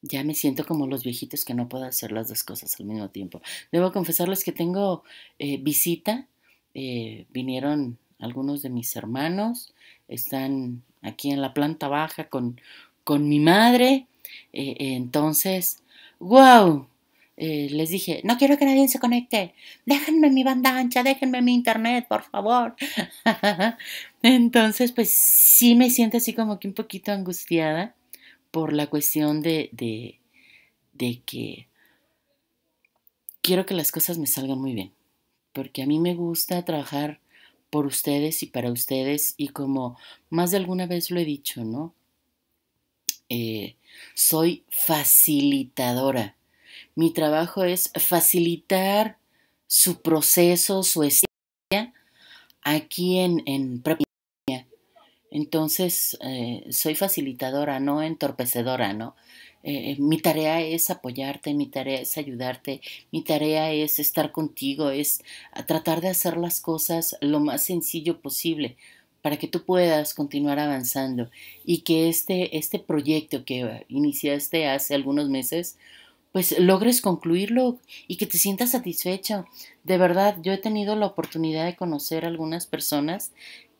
Ya me siento como los viejitos que no puedo hacer las dos cosas al mismo tiempo. Debo confesarles que tengo eh, visita. Eh, vinieron algunos de mis hermanos están aquí en la planta baja con, con mi madre. Eh, entonces, wow, eh, les dije, no quiero que nadie se conecte, déjenme mi banda ancha, déjenme mi internet, por favor. [laughs] Entonces, pues sí me siento así como que un poquito angustiada por la cuestión de, de, de que quiero que las cosas me salgan muy bien, porque a mí me gusta trabajar por ustedes y para ustedes y como más de alguna vez lo he dicho, ¿no? Eh, soy facilitadora. Mi trabajo es facilitar su proceso, su esencia aquí en entonces, eh, soy facilitadora, no entorpecedora, ¿no? Eh, eh, mi tarea es apoyarte, mi tarea es ayudarte, mi tarea es estar contigo, es ah, tratar de hacer las cosas lo más sencillo posible para que tú puedas continuar avanzando y que este, este proyecto que iniciaste hace algunos meses, pues logres concluirlo y que te sientas satisfecho. De verdad, yo he tenido la oportunidad de conocer algunas personas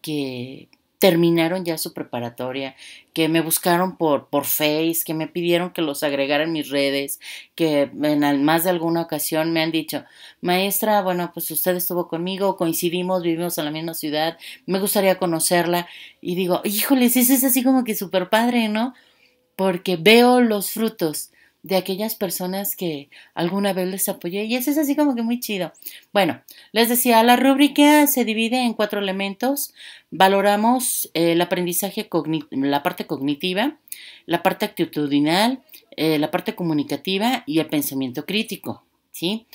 que terminaron ya su preparatoria, que me buscaron por, por Face, que me pidieron que los agregara en mis redes, que en más de alguna ocasión me han dicho, maestra, bueno, pues usted estuvo conmigo, coincidimos, vivimos en la misma ciudad, me gustaría conocerla. Y digo, híjole, eso es así como que súper padre, ¿no? Porque veo los frutos de aquellas personas que alguna vez les apoyé y eso es así como que muy chido. Bueno, les decía, la rúbrica se divide en cuatro elementos. Valoramos eh, el aprendizaje, la parte cognitiva, la parte actitudinal, eh, la parte comunicativa y el pensamiento crítico. ¿sí?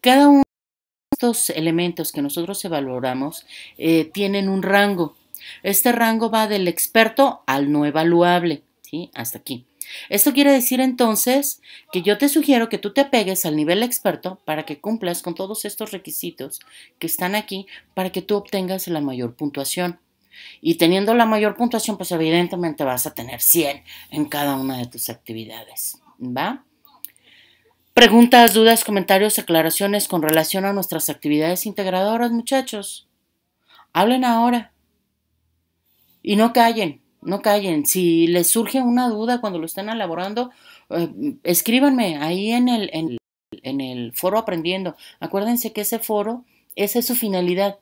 Cada uno de estos elementos que nosotros evaluamos eh, tienen un rango. Este rango va del experto al no evaluable, ¿sí? Hasta aquí. Esto quiere decir entonces que yo te sugiero que tú te pegues al nivel experto para que cumplas con todos estos requisitos que están aquí para que tú obtengas la mayor puntuación. Y teniendo la mayor puntuación, pues evidentemente vas a tener 100 en cada una de tus actividades. ¿Va? Preguntas, dudas, comentarios, aclaraciones con relación a nuestras actividades integradoras, muchachos. Hablen ahora. Y no callen no callen. Si les surge una duda cuando lo estén elaborando, eh, escríbanme ahí en el, en, el foro aprendiendo. Acuérdense que ese foro, esa es su finalidad.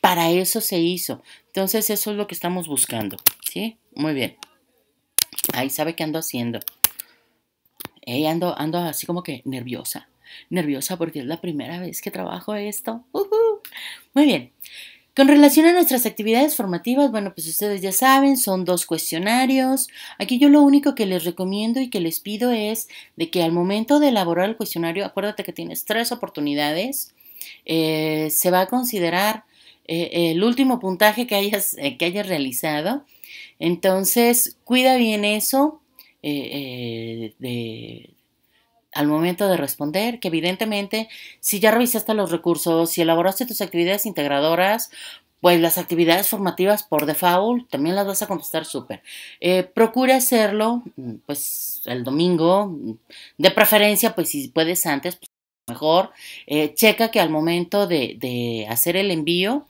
Para eso se hizo. Entonces eso es lo que estamos buscando. ¿Sí? Muy bien. Ahí sabe qué ando haciendo. Ella eh, ando, ando así como que nerviosa. Nerviosa porque es la primera vez que trabajo esto. Muy bien. Con relación a nuestras actividades formativas, bueno, pues ustedes ya saben, son dos cuestionarios. Aquí yo lo único que les recomiendo y que les pido es de que al momento de elaborar el cuestionario, acuérdate que tienes tres oportunidades, eh, se va a considerar eh, el último puntaje que hayas, eh, que hayas realizado. Entonces, cuida bien eso de, al momento de responder, que evidentemente si ya revisaste los recursos, si elaboraste tus actividades integradoras, pues las actividades formativas por default también las vas a contestar súper. Eh, procure procura hacerlo mm, pues el domingo, mm, de preferencia pues si puedes antes, pues, mejor. Eh, checa que al momento de hacer el envío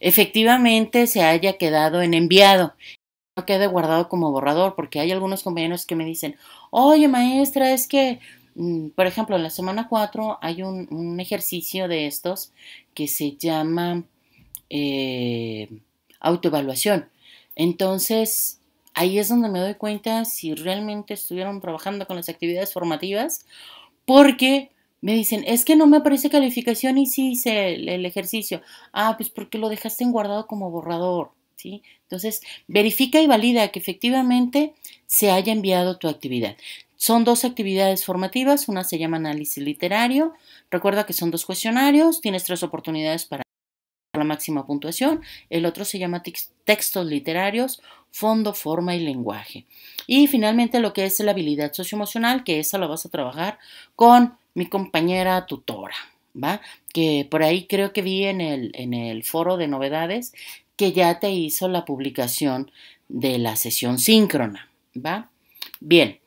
efectivamente se haya quedado en enviado no quede guardado como borrador, porque hay algunos compañeros que me dicen, oye maestra, es que Mm, por ejemplo, en la semana 4 hay un, ejercicio de estos que se llama eh, autoevaluación. Entonces, ahí es donde me doy cuenta si realmente estuvieron trabajando con las actividades formativas, porque me dicen, es que no me aparece calificación y sí hice el, ejercicio. Ah, pues porque lo dejaste en guardado como borrador. ¿Sí? Entonces, verifica y valida que efectivamente se haya enviado tu actividad. Son dos actividades formativas, una se llama análisis literario. Recuerda que son dos cuestionarios, tienes tres oportunidades para la máxima puntuación. El otro se llama textos literarios, fondo, forma y lenguaje. Y finalmente lo que es la habilidad socioemocional, que esa la vas a trabajar con mi compañera tutora, ¿va? Que por ahí creo que vi en el, en el foro de novedades que ya te hizo la publicación de la sesión síncrona, ¿va? Bien.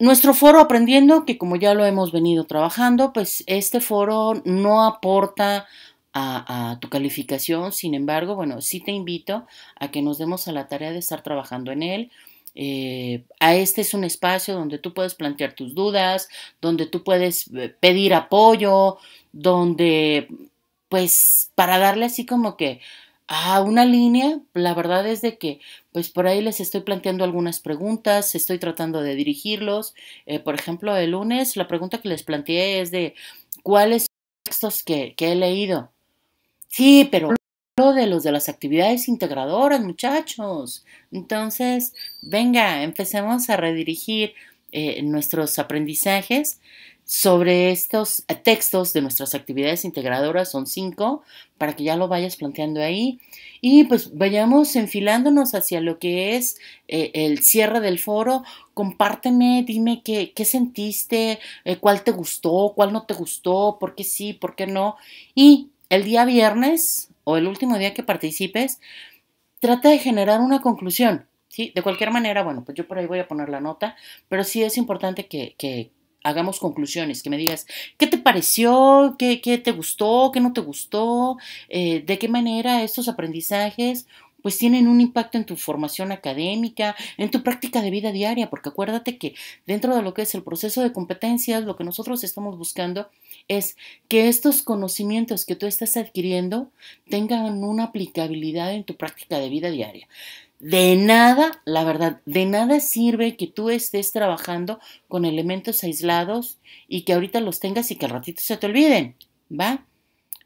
Nuestro foro aprendiendo, que como ya lo hemos venido trabajando, pues este foro no aporta a, tu calificación, sin embargo, bueno, sí te invito a que nos demos a la tarea de estar trabajando en él. Eh, a este es un espacio donde tú puedes plantear tus dudas, donde tú puedes eh, pedir apoyo, donde pues para darle así como que Ah, una línea, la verdad es de que, pues por ahí les estoy planteando algunas preguntas, estoy tratando de dirigirlos. Eh, por ejemplo, el lunes la pregunta que les planteé es de cuáles son los textos que, he leído. Sí, pero lo de los de las actividades integradoras, muchachos. Entonces, venga, empecemos a redirigir eh, nuestros aprendizajes sobre estos textos de nuestras actividades integradoras, son cinco, para que ya lo vayas planteando ahí. Y pues vayamos enfilándonos hacia lo que es eh, el cierre del foro. Compárteme, dime qué, sentiste, eh, cuál te gustó, cuál no te gustó, por qué sí, por qué no. Y el día viernes o el último día que participes, trata de generar una conclusión. ¿sí? De cualquier manera, bueno, pues yo por ahí voy a poner la nota, pero sí es importante que hagamos conclusiones, que me digas qué te pareció, qué, te gustó, qué no te gustó, eh, de qué manera estos aprendizajes pues tienen un impacto en tu formación académica, en tu práctica de vida diaria, porque acuérdate que dentro de lo que es el proceso de competencias, lo que nosotros estamos buscando es que estos conocimientos que tú estás adquiriendo tengan una aplicabilidad en tu práctica de vida diaria. De nada, la verdad, de nada sirve que tú estés trabajando con elementos aislados y que ahorita los tengas y que al ratito se te olviden, ¿va?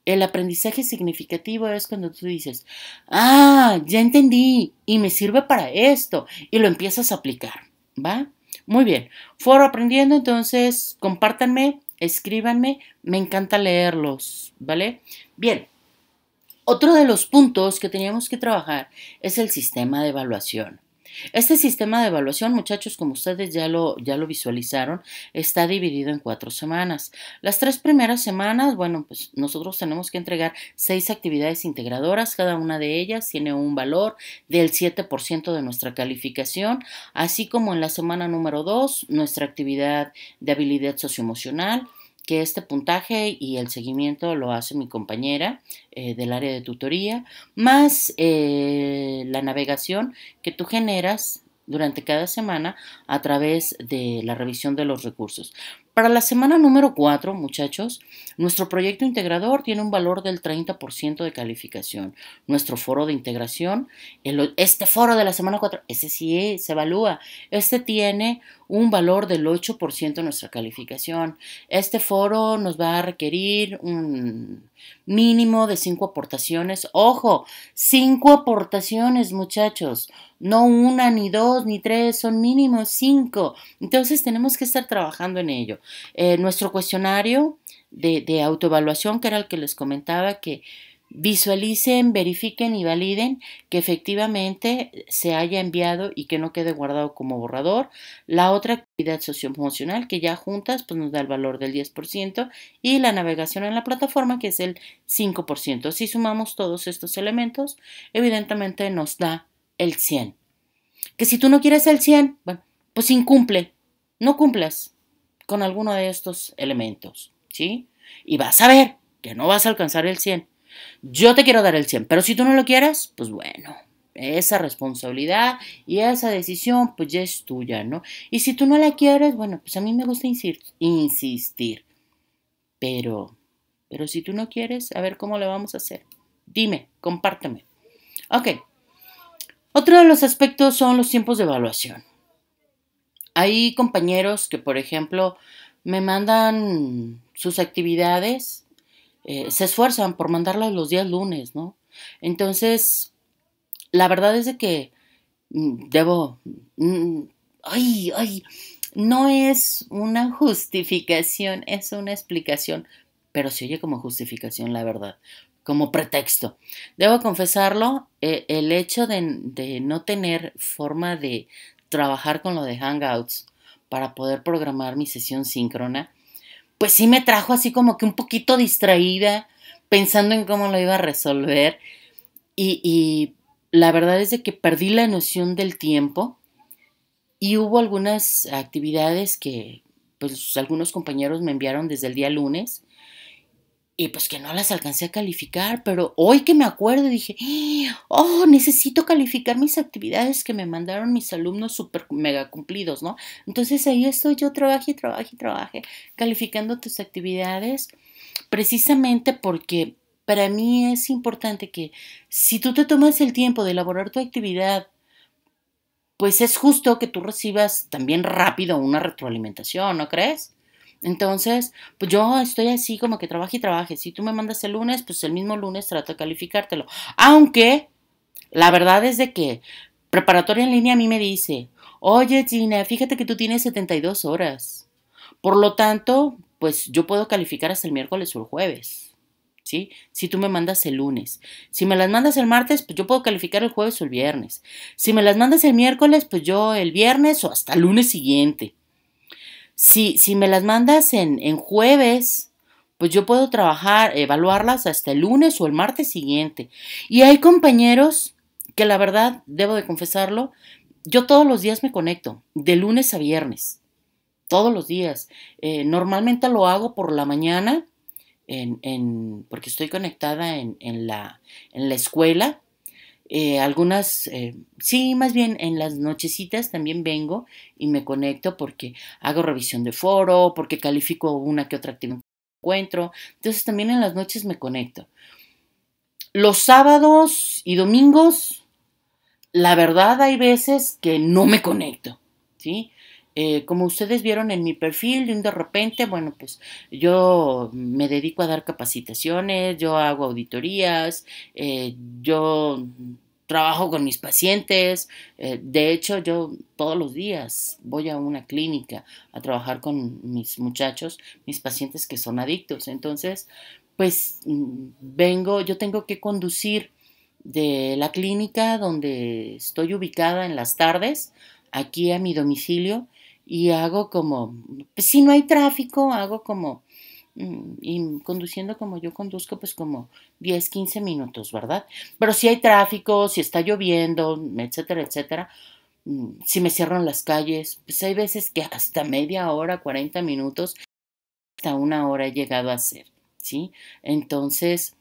El aprendizaje significativo es cuando tú dices, ah, ya entendí y me sirve para esto y lo empiezas a aplicar, ¿va? Muy bien, foro aprendiendo, entonces compártanme, escríbanme, me encanta leerlos, ¿vale? Bien, otro de los puntos que teníamos que trabajar es el sistema de evaluación. Este sistema de evaluación, muchachos, como ustedes ya lo, ya lo visualizaron, está dividido en cuatro semanas. Las tres primeras semanas, bueno, pues nosotros tenemos que entregar seis actividades integradoras. Cada una de ellas tiene un valor del 7% de nuestra calificación, así como en la semana número dos, nuestra actividad de habilidad socioemocional que este puntaje y el seguimiento lo hace mi compañera eh, del área de tutoría, más eh, la navegación que tú generas durante cada semana a través de la revisión de los recursos. Para la semana número 4, muchachos, nuestro proyecto integrador tiene un valor del 30% de calificación. Nuestro foro de integración, este foro de la semana 4, ese sí eh, se evalúa. Este tiene un valor del 8% de nuestra calificación. Este foro nos va a requerir un mínimo de 5 aportaciones. Ojo, 5 aportaciones muchachos. No una, ni dos, ni tres, son mínimo 5. Entonces tenemos que estar trabajando en ello. Eh, nuestro cuestionario de autoevaluación, que era el que les comentaba que visualicen, verifiquen y validen que efectivamente se haya enviado y que no quede guardado como borrador. La otra actividad socioemocional que ya juntas pues nos da el valor del 10% y la navegación en la plataforma que es el 5%. Si sumamos todos estos elementos, evidentemente nos da el 100. Que si tú no quieres el 100, pues incumple, no cumplas con alguno de estos elementos, ¿sí? Y vas a ver que no vas a alcanzar el 100 yo te quiero dar el 100, pero si tú no lo quieres, pues bueno, esa responsabilidad y esa decisión pues ya es tuya, ¿no? Y si tú no la quieres, bueno, pues a mí me gusta insistir. Pero, pero si tú no quieres, a ver cómo le vamos a hacer. Dime, compárteme. Ok. Otro de los aspectos son los tiempos de evaluación. Hay compañeros que, por ejemplo, me mandan sus actividades eh, se esfuerzan por mandarla los días lunes, ¿no? Entonces, la verdad es de que mm, debo... Mm, ay, ay, no es una [laughs] justificación, es una explicación, pero se oye como justificación, la verdad, como pretexto. Debo confesarlo, eh, el hecho de, de no tener forma de trabajar con lo de Hangouts para poder programar mi sesión síncrona, pues sí me trajo así como que un poquito distraída, pensando en cómo lo iba a resolver. Y, la verdad es de que perdí la noción del tiempo y hubo algunas actividades que pues algunos compañeros me enviaron desde el día lunes y pues que no las alcancé a calificar, pero hoy que me acuerdo dije, oh, necesito calificar mis actividades que me mandaron mis alumnos super mega cumplidos, ¿no? Entonces ahí estoy yo, trabajé, trabajé, trabajé, calificando tus actividades, precisamente porque para mí es importante que si tú te tomas el tiempo de elaborar tu actividad, pues es justo que tú recibas también rápido una retroalimentación, ¿no crees? Entonces, pues yo estoy así como que trabaje y trabaje. Si tú me mandas el lunes, pues el mismo lunes trato de calificártelo. Aunque, la verdad es de que preparatoria en línea a mí me dice, oye Gina, fíjate que tú tienes 72 horas. Por lo tanto, pues yo puedo calificar hasta el miércoles o el jueves. ¿Sí? Si tú me mandas el lunes. Si me las mandas el martes, pues yo puedo calificar el jueves o el viernes. Si me las mandas el miércoles, pues yo el viernes o hasta el lunes siguiente. Si, si me las mandas en, jueves, pues yo puedo trabajar, evaluarlas hasta el lunes o el martes siguiente. Y hay compañeros que la verdad, debo de confesarlo, yo todos los días me conecto, de lunes a viernes, todos los días. Eh, normalmente lo hago por la mañana, en, en, porque estoy conectada en, la, en la escuela, eh, algunas, eh, sí, más bien en las nochecitas también vengo y me conecto porque hago revisión de foro, porque califico una que otra actividad que encuentro. Entonces también en las noches me conecto. Los sábados y domingos, la verdad hay veces que no me conecto, ¿sí? Eh, como ustedes vieron en mi perfil, de un de repente, bueno, pues yo me dedico a dar capacitaciones, yo hago auditorías, eh, yo trabajo con mis pacientes. Eh, de hecho, yo todos los días voy a una clínica a trabajar con mis muchachos, mis pacientes que son adictos. Entonces, pues vengo, yo tengo que conducir de la clínica donde estoy ubicada en las tardes aquí a mi domicilio y hago como, pues, si no hay tráfico, hago como, mm, y conduciendo como yo conduzco, pues como 10, 15 minutos, ¿verdad? Pero si hay tráfico, si está lloviendo, etcétera, etcétera, mm, si me cierran las calles, pues hay veces que hasta media hora, 40 minutos, hasta una hora he llegado a hacer, ¿sí? Entonces,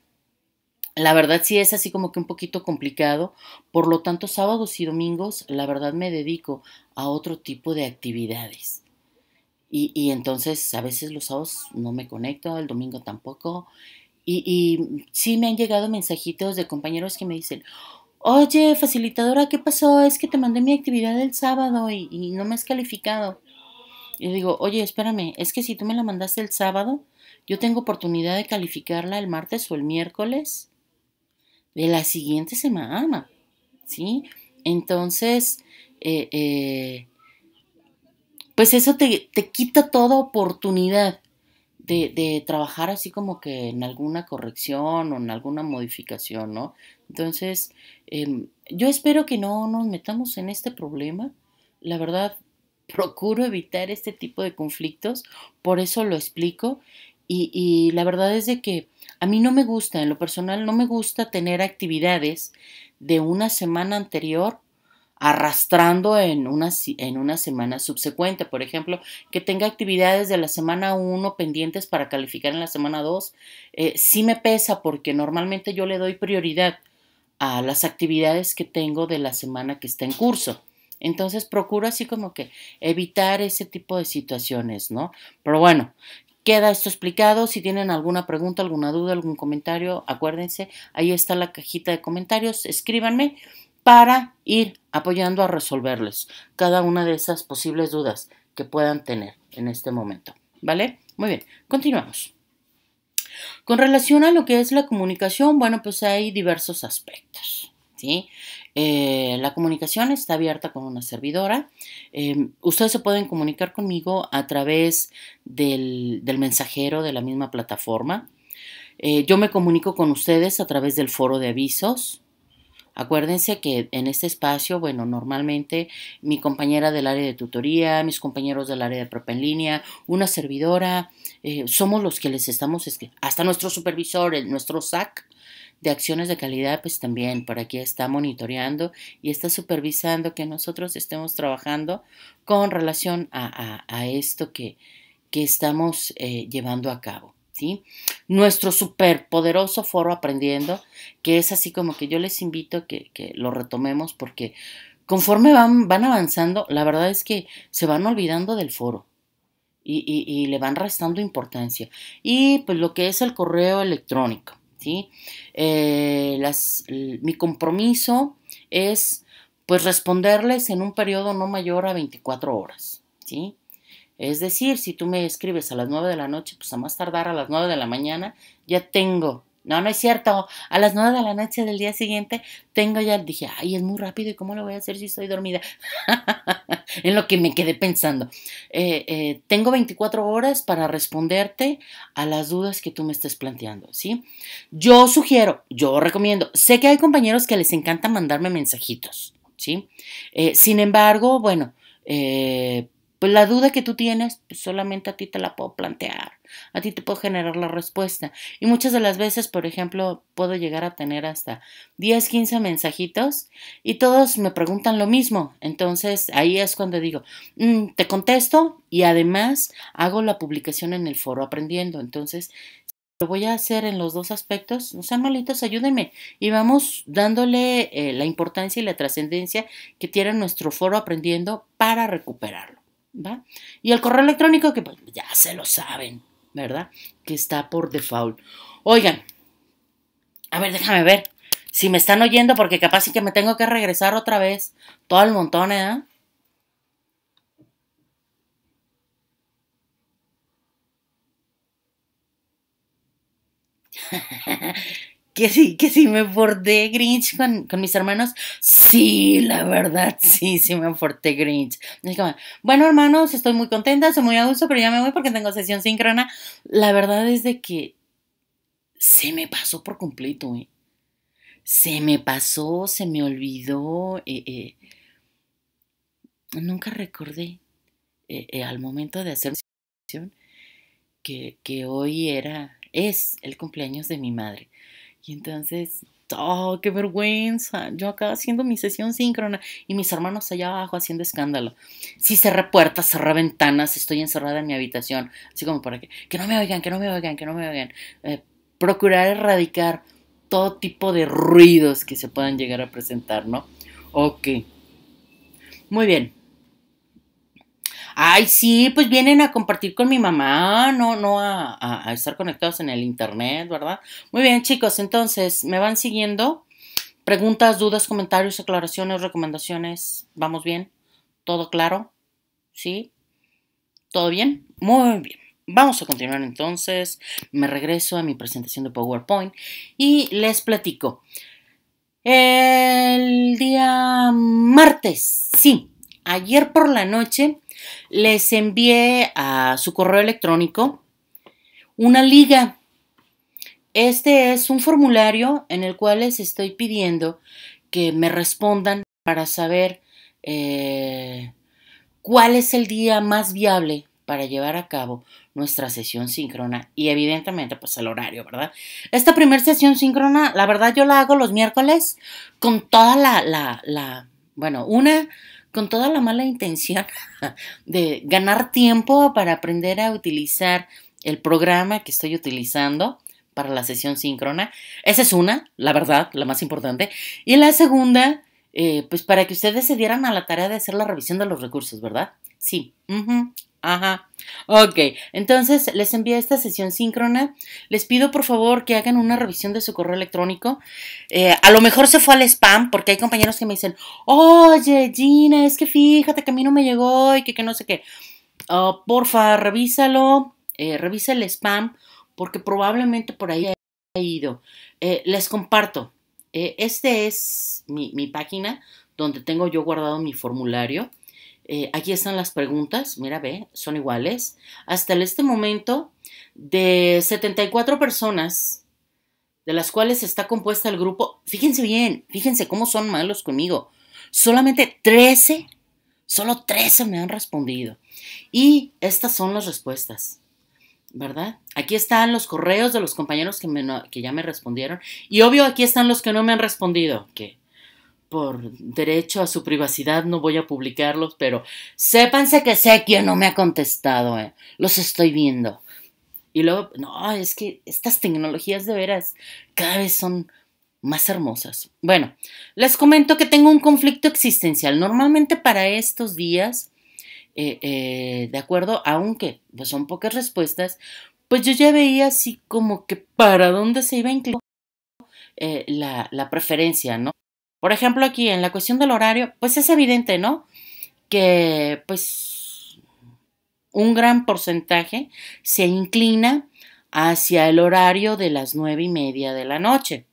la verdad sí es así como que un poquito complicado, por lo tanto sábados y domingos la verdad me dedico a otro tipo de actividades. Y, y entonces a veces los sábados no me conecto, el domingo tampoco. Y, y sí me han llegado mensajitos de compañeros que me dicen, oye, facilitadora, ¿qué pasó? Es que te mandé mi actividad el sábado y, y no me has calificado. Y digo, oye, espérame, es que si tú me la mandaste el sábado, yo tengo oportunidad de calificarla el martes o el miércoles de la siguiente semana, ¿sí? Entonces, eh, eh, pues eso te, quita toda oportunidad de, trabajar así como que en alguna corrección o en alguna modificación, ¿no? Entonces, em, yo espero que no nos metamos en este problema. La verdad, [laughs] procuro evitar este tipo de conflictos, por eso lo explico. Y, la verdad es de que a mí no me gusta, en lo personal no me gusta tener actividades de una semana anterior arrastrando en una, en una semana subsecuente. Por ejemplo, que tenga actividades de la semana 1 pendientes para calificar en la semana 2, eh, sí me pesa porque normalmente yo le doy prioridad a las actividades que tengo de la semana que está en curso. Entonces procuro así como que evitar ese tipo de situaciones, ¿no? Pero bueno, Queda esto explicado. Si tienen alguna pregunta, alguna duda, algún comentario, acuérdense, ahí está la cajita de comentarios. Escríbanme para ir apoyando a resolverles cada una de esas posibles dudas que puedan tener en este momento. ¿Vale? Muy bien, continuamos. Con relación a lo que es la comunicación, bueno, pues hay diversos aspectos. ¿sí? Eh, la comunicación está abierta con una servidora. Em, ustedes se pueden comunicar conmigo a través del, mensajero de la misma plataforma. Eh, yo me comunico con ustedes a través del foro de avisos. Acuérdense que en este espacio, bueno, normalmente mi compañera del área de tutoría, mis compañeros del área de propia en línea, una servidora, eh, somos los que les estamos, hasta nuestro supervisor, nuestro SAC, de acciones de calidad, pues también por aquí está monitoreando y está supervisando que nosotros estemos trabajando con relación a, esto que, estamos eh, llevando a cabo. ¿Sí? Nuestro superpoderoso foro aprendiendo, que es así como que yo les invito que, que lo retomemos porque conforme van, van, avanzando, la verdad es que se van olvidando del foro y le van restando importancia. Y pues lo que es el correo electrónico. Eh, mi compromiso es pues responderles en un periodo no mayor a 24 horas, ¿sí? Es decir, si tú me escribes a las 9 de la noche, pues a más tardar a las 9 de la mañana, ya tengo no, no es cierto. A las 9 de la noche del día siguiente tengo ya, dije, ay, es muy rápido y cómo lo voy a hacer si estoy dormida. [laughs] en lo que me quedé pensando. Eh, eh, tengo 24 horas para responderte a las dudas que tú me estés planteando, ¿sí? Yo sugiero, yo recomiendo, sé que hay compañeros que les encanta mandarme mensajitos, ¿sí? Eh, sin embargo, bueno, pues la duda que tú tienes, pues solamente a ti te la puedo plantear a ti te puedo generar la respuesta. Y muchas de las veces, por ejemplo, puedo llegar a tener hasta 10, 15 mensajitos y todos me preguntan lo mismo. Entonces ahí es cuando digo, mm, te contesto y además hago la publicación en el foro aprendiendo. Entonces, lo voy a hacer en los dos aspectos. No sean malitos, ayúdenme. Y vamos dándole eh, la importancia y la trascendencia que tiene nuestro foro aprendiendo para recuperarlo. ¿va? Y el correo electrónico que pues, ya se lo saben. ¿verdad? Que está por default. Oigan, a ver, déjame ver si me están oyendo porque capaz sí que me tengo que regresar otra vez todo el montón, ¿eh? [laughs] que sí, que sí me porté Grinch con, mis hermanos. Sí, la verdad, sí, sí me porté Grinch. bueno, hermanos, estoy muy contenta, soy muy a gusto, pero ya me voy porque tengo sesión síncrona. La verdad es de que se me pasó por completo, ¿eh? Se me pasó, se me olvidó. Eh, eh. Nunca recordé eh, al momento de hacer sesión que hoy era, es el cumpleaños de mi madre. Y entonces, oh, qué vergüenza. Yo acabo haciendo mi sesión síncrona y mis hermanos allá abajo haciendo escándalo. si cerré puertas, cerré ventanas, estoy encerrada en mi habitación. Así como para que, que no me oigan, que no me oigan, que no me oigan. Eh, procurar erradicar todo tipo de ruidos que se puedan llegar a presentar, ¿no? Ok. Muy bien ay, sí, pues vienen a compartir con mi mamá, no, no a, a estar conectados en el internet, ¿verdad? Muy bien, chicos, entonces, ¿me van siguiendo? Preguntas, dudas, comentarios, aclaraciones, recomendaciones, ¿vamos bien? ¿Todo claro? ¿Sí? ¿Todo bien? Muy bien. Vamos a continuar entonces. Me regreso a mi presentación de PowerPoint y les platico. El día martes, sí, ayer por la noche les envié a su correo electrónico una liga. Este es un formulario en el cual les estoy pidiendo que me respondan para saber eh, cuál es el día más viable para llevar a cabo nuestra sesión síncrona y evidentemente pues el horario, ¿verdad? Esta primera sesión síncrona, la verdad yo la hago los miércoles con toda la, la, bueno, una, con toda la mala intención [laughs] de ganar tiempo para aprender a utilizar el programa que estoy utilizando para la sesión síncrona. Esa es una, la verdad, la más importante. Y la segunda, eh, pues para que ustedes se dieran a la tarea de hacer la revisión de los recursos, ¿verdad? Sí, Ajá. Ok, entonces les envío esta sesión síncrona. Les pido por favor que hagan una revisión de su correo electrónico. Eh, a lo mejor se fue al spam porque hay compañeros que me dicen, oye Gina, es que fíjate que a mí no me llegó y que, no sé qué. Ah, porfa, revísalo, eh, revisa el spam porque probablemente por ahí haya ido. Eh, les comparto, Esta este es mi, mi página donde tengo yo guardado mi formulario. Eh, aquí están las preguntas, mira, ve, son iguales. Hasta este momento, de 74 personas, de las cuales está compuesta el grupo, fíjense bien, fíjense cómo son malos conmigo. Solamente 13, solo 13 me han respondido. Y estas son las respuestas, ¿verdad? Aquí están los correos de los compañeros que, que ya me respondieron. Y obvio, aquí están los que no me han respondido, que por derecho a su privacidad no voy a publicarlos, pero sépanse que sé quién no me ha contestado, ¿eh? los estoy viendo. Y luego, no, es que estas tecnologías de veras cada vez son más hermosas. Bueno, les comento que tengo un conflicto existencial. Normalmente para estos días, eh, eh, de acuerdo, aunque pues, son pocas respuestas, pues yo ya veía así como que para dónde se iba a la preferencia, ¿no? Por ejemplo, aquí en la cuestión del horario, pues es evidente, ¿no? Que pues un gran porcentaje se inclina hacia el horario de las nueve y media de la noche.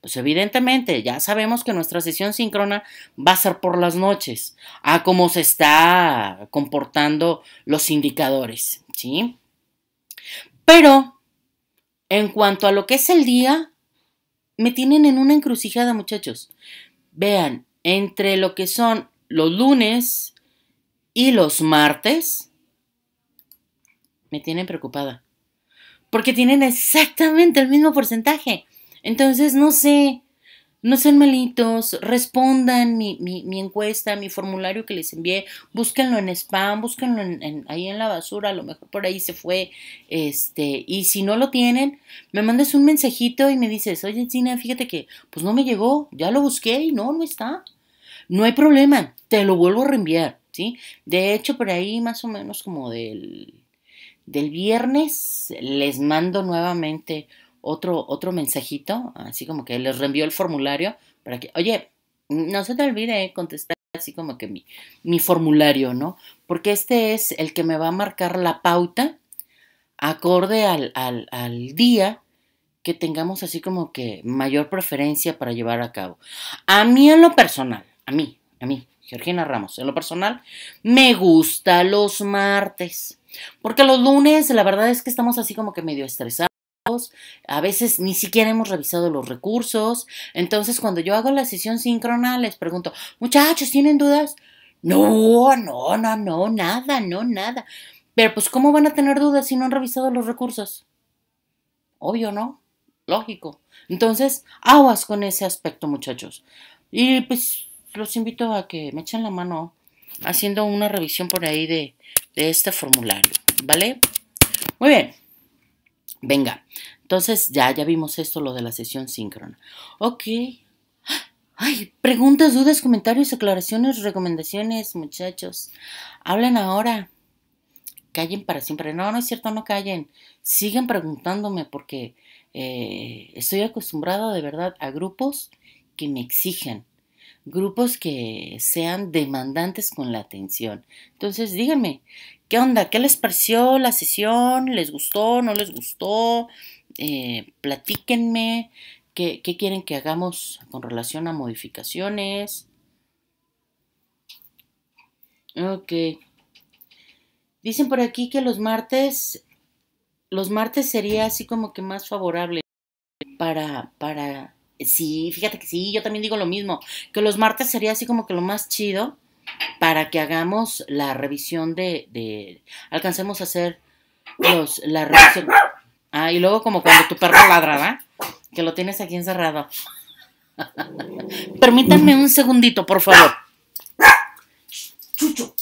Pues evidentemente, ya sabemos que nuestra sesión síncrona va a ser por las noches, a cómo se está comportando los indicadores, ¿sí? Pero, en cuanto a lo que es el día, me tienen en una encrucijada, muchachos. Vean, entre lo que son los lunes y los martes, me tienen preocupada. Porque tienen exactamente el mismo porcentaje. Entonces, no sé, no sean malitos, respondan mi, mi, encuesta, mi formulario que les envié, búsquenlo en spam, búsquenlo en, ahí en la basura, a lo mejor por ahí se fue, este, y si no lo tienen, me mandes un mensajito y me dices, oye Tina, fíjate que, pues no me llegó, ya lo busqué y no, no está. No hay problema, te lo vuelvo a reenviar, ¿sí? De hecho, por ahí más o menos como del, del viernes, les mando nuevamente otro, otro mensajito, así como que les reenvió el formulario para que, oye, no se te olvide contestar así como que mi, mi formulario, ¿no? Porque este es el que me va a marcar la pauta acorde al, al día que tengamos así como que mayor preferencia para llevar a cabo. A mí en lo personal, a mí, a mí, Georgina Ramos, en lo personal, me gusta los martes. Porque los lunes, la verdad es que estamos así como que medio estresados a veces ni siquiera hemos revisado los recursos. Entonces, cuando yo hago la sesión síncrona, les pregunto, muchachos, ¿tienen dudas? No, no, no, no, nada, no, nada. Pero pues, ¿cómo van a tener dudas si no han revisado los recursos? Obvio, ¿no? Lógico. Entonces, aguas con ese aspecto, muchachos. Y pues, los invito a que me echen la mano haciendo una revisión por ahí de, de este formulario, ¿vale? Muy bien. Venga, entonces ya, ya vimos esto, lo de la sesión síncrona. Ok. Ay, preguntas, dudas, comentarios, aclaraciones, recomendaciones, muchachos. Hablen ahora. Callen para siempre. No, no es cierto, no callen. Sigan preguntándome porque eh, estoy acostumbrada de verdad a grupos que me exigen grupos que sean demandantes con la atención. Entonces, díganme, ¿qué onda? ¿Qué les pareció la sesión? ¿Les gustó? ¿No les gustó? Eh, platíquenme ¿qué, quieren que hagamos con relación a modificaciones. Ok. Dicen por aquí que los martes, los martes sería así como que más favorable para Sí, fíjate que sí, yo también digo lo mismo, que los martes sería así como que lo más chido para que hagamos la revisión de, alcancemos a hacer los, la revisión. Ah, y luego como cuando tu perro ladra, ¿verdad? Que lo tienes aquí encerrado. [laughs] Permítanme un segundito, por favor. Chucho.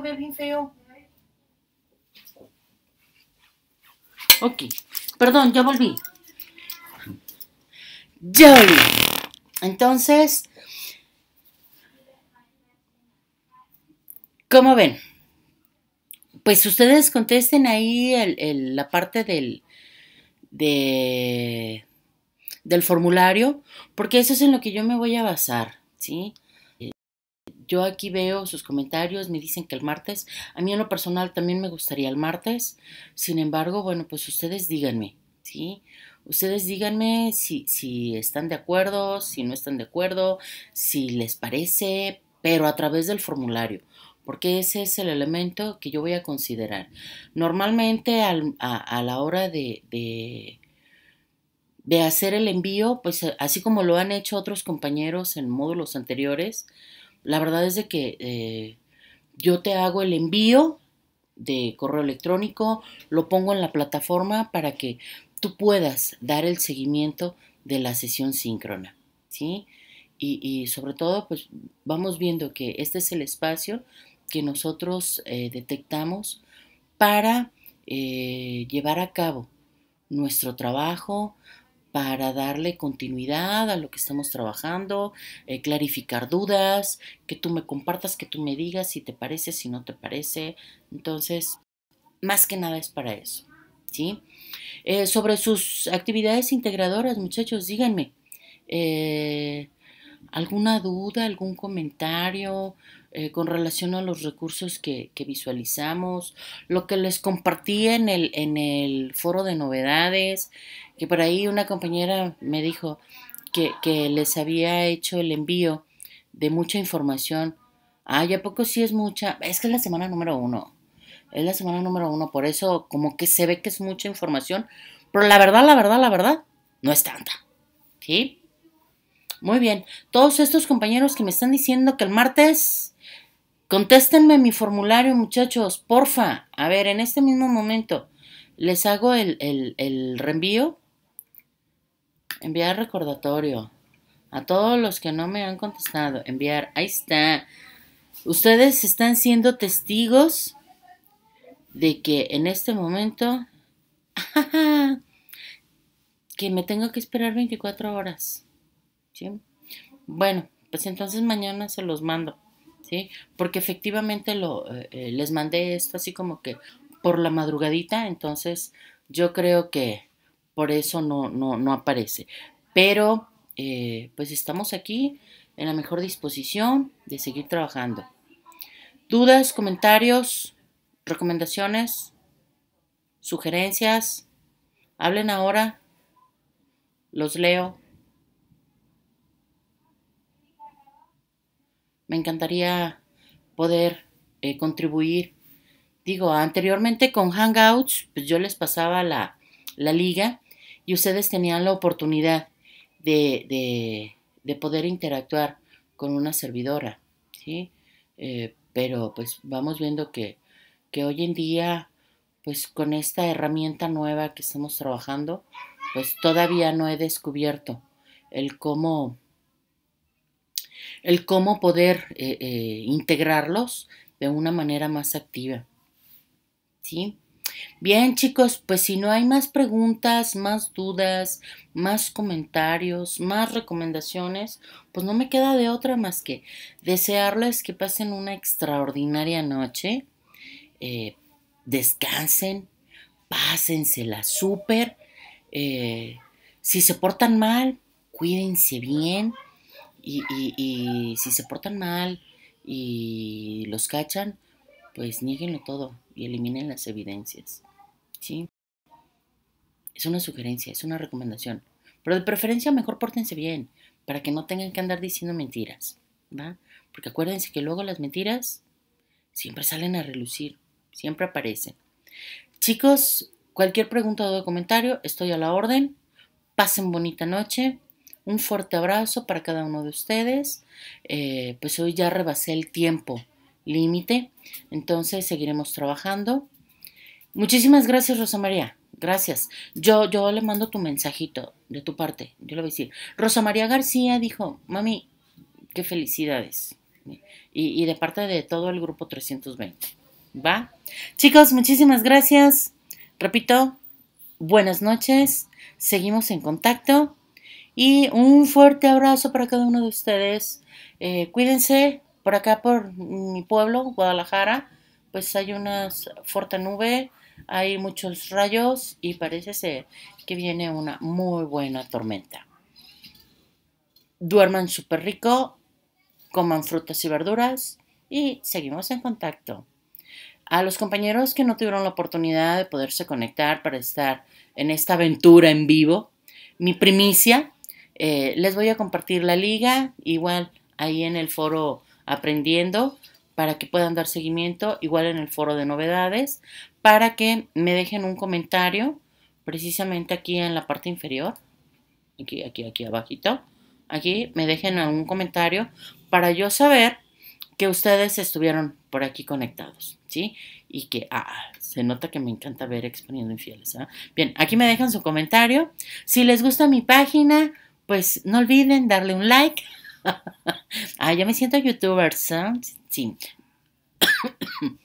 veo bien feo. Ok, perdón, ya volví. Ya Entonces, ¿cómo ven? Pues ustedes contesten ahí la parte del, de, del formulario, porque eso es en lo que yo me voy a basar, ¿sí? Yo aquí veo sus comentarios, me dicen que el martes, a mí en lo personal también me gustaría el martes, sin embargo, bueno, pues ustedes díganme, ¿sí? Ustedes díganme si, si están de acuerdo, si no están de acuerdo, si les parece, pero a través del formulario porque ese es el elemento que yo voy a considerar. Normalmente a, la hora de, de, de, hacer el envío, pues así como lo han hecho otros compañeros en módulos anteriores, la verdad es de que eh, yo te hago el envío de correo electrónico, lo pongo en la plataforma para que tú puedas dar el seguimiento de la sesión síncrona, ¿sí? Y, sobre todo, pues vamos viendo que este es el espacio que nosotros eh, detectamos para eh, llevar a cabo nuestro trabajo, para darle continuidad a lo que estamos trabajando, eh, clarificar dudas, que tú me compartas, que tú me digas si te parece, si no te parece. Entonces, más que nada es para eso. ¿sí? Eh, sobre sus actividades integradoras, muchachos, díganme. Eh, ¿Alguna duda, algún comentario? Eh, con relación a los recursos que, visualizamos, lo que les compartí en el, en el foro de novedades, que por ahí una compañera me dijo que, que les había hecho el envío de mucha información. Ah, ¿a poco sí es mucha? Es que es la semana número uno. Es la semana número uno, por eso como que se ve que es mucha información. Pero la verdad, la verdad, la verdad, no es tanta. ¿Sí? Muy bien. Todos estos compañeros que me están diciendo que el martes Contéstenme mi formulario, muchachos, porfa. A ver, en este mismo momento, ¿les hago el, el, reenvío? Enviar recordatorio. A todos los que no me han contestado, enviar. Ahí está. Ustedes están siendo testigos de que en este momento [laughs] que me tengo que esperar 24 horas. Bueno, pues entonces mañana se los mando. Porque efectivamente lo, eh, eh, les mandé esto así como que por la madrugadita, entonces yo creo que por eso no, aparece. Pero eh, pues estamos aquí en la mejor disposición de seguir trabajando. ¿Dudas, comentarios, recomendaciones, sugerencias? Hablen ahora, los leo. Me encantaría poder eh, contribuir. Digo, anteriormente con Hangouts, pues yo les pasaba la, liga y ustedes tenían la oportunidad de, poder interactuar con una servidora, ¿sí? Eh, pero pues vamos viendo que, que hoy en día, pues con esta herramienta nueva que estamos trabajando, pues todavía no he descubierto el cómo el cómo poder eh, eh, integrarlos de una manera más activa. ¿Sí? Bien, chicos, pues si no hay más preguntas, más dudas, más comentarios, más recomendaciones, pues no me queda de otra más que desearles que pasen una extraordinaria noche, eh, descansen, pásensela súper, eh, si se portan mal, cuídense bien, y, si se portan mal y los cachan, pues nieguenlo todo y eliminen las evidencias. ¿Sí? Es una sugerencia, es una recomendación. Pero de preferencia mejor pórtense bien, para que no tengan que andar diciendo mentiras, ¿va? Porque acuérdense que luego las mentiras siempre salen a relucir, siempre aparecen. Chicos, cualquier pregunta o comentario, estoy a la orden. Pasen bonita noche. Un fuerte abrazo para cada uno de ustedes. Eh, pues hoy ya rebasé el tiempo límite, entonces seguiremos trabajando. Muchísimas gracias, Rosa María. Gracias. Yo, yo le mando tu mensajito de tu parte. Yo le voy a decir. Rosa María García dijo, mami, qué felicidades. Y, y de parte de todo el grupo 320. ¿Va? Chicos, muchísimas gracias. Repito, buenas noches. Seguimos en contacto. Y un fuerte abrazo para cada uno de ustedes. Eh, cuídense por acá, por mi pueblo, Guadalajara. Pues hay una fuerte nube, hay muchos rayos y parece ser que viene una muy buena tormenta. Duerman súper rico, coman frutas y verduras y seguimos en contacto. A los compañeros que no tuvieron la oportunidad de poderse conectar para estar en esta aventura en vivo, mi primicia eh, les voy a compartir la liga, igual ahí en el foro aprendiendo, para que puedan dar seguimiento, igual en el foro de novedades, para que me dejen un comentario precisamente aquí en la parte inferior, aquí, aquí, aquí abajito, aquí me dejen algún comentario para yo saber que ustedes estuvieron por aquí conectados, ¿sí? Y que, ah, se nota que me encanta ver Exponiendo Infieles, ¿ah? Bien, aquí me dejan su comentario. Si les gusta mi página, pues no olviden darle un like. [laughs] ah, yo me siento youtuber, Sí. [coughs]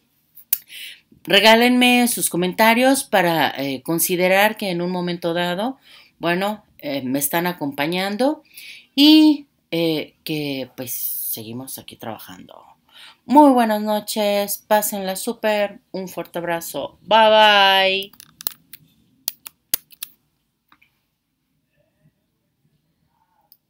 Regálenme sus comentarios para eh, considerar que en un momento dado, bueno, eh, me están acompañando y eh, que pues seguimos aquí trabajando. Muy buenas noches, pásenla súper, un fuerte abrazo, bye bye.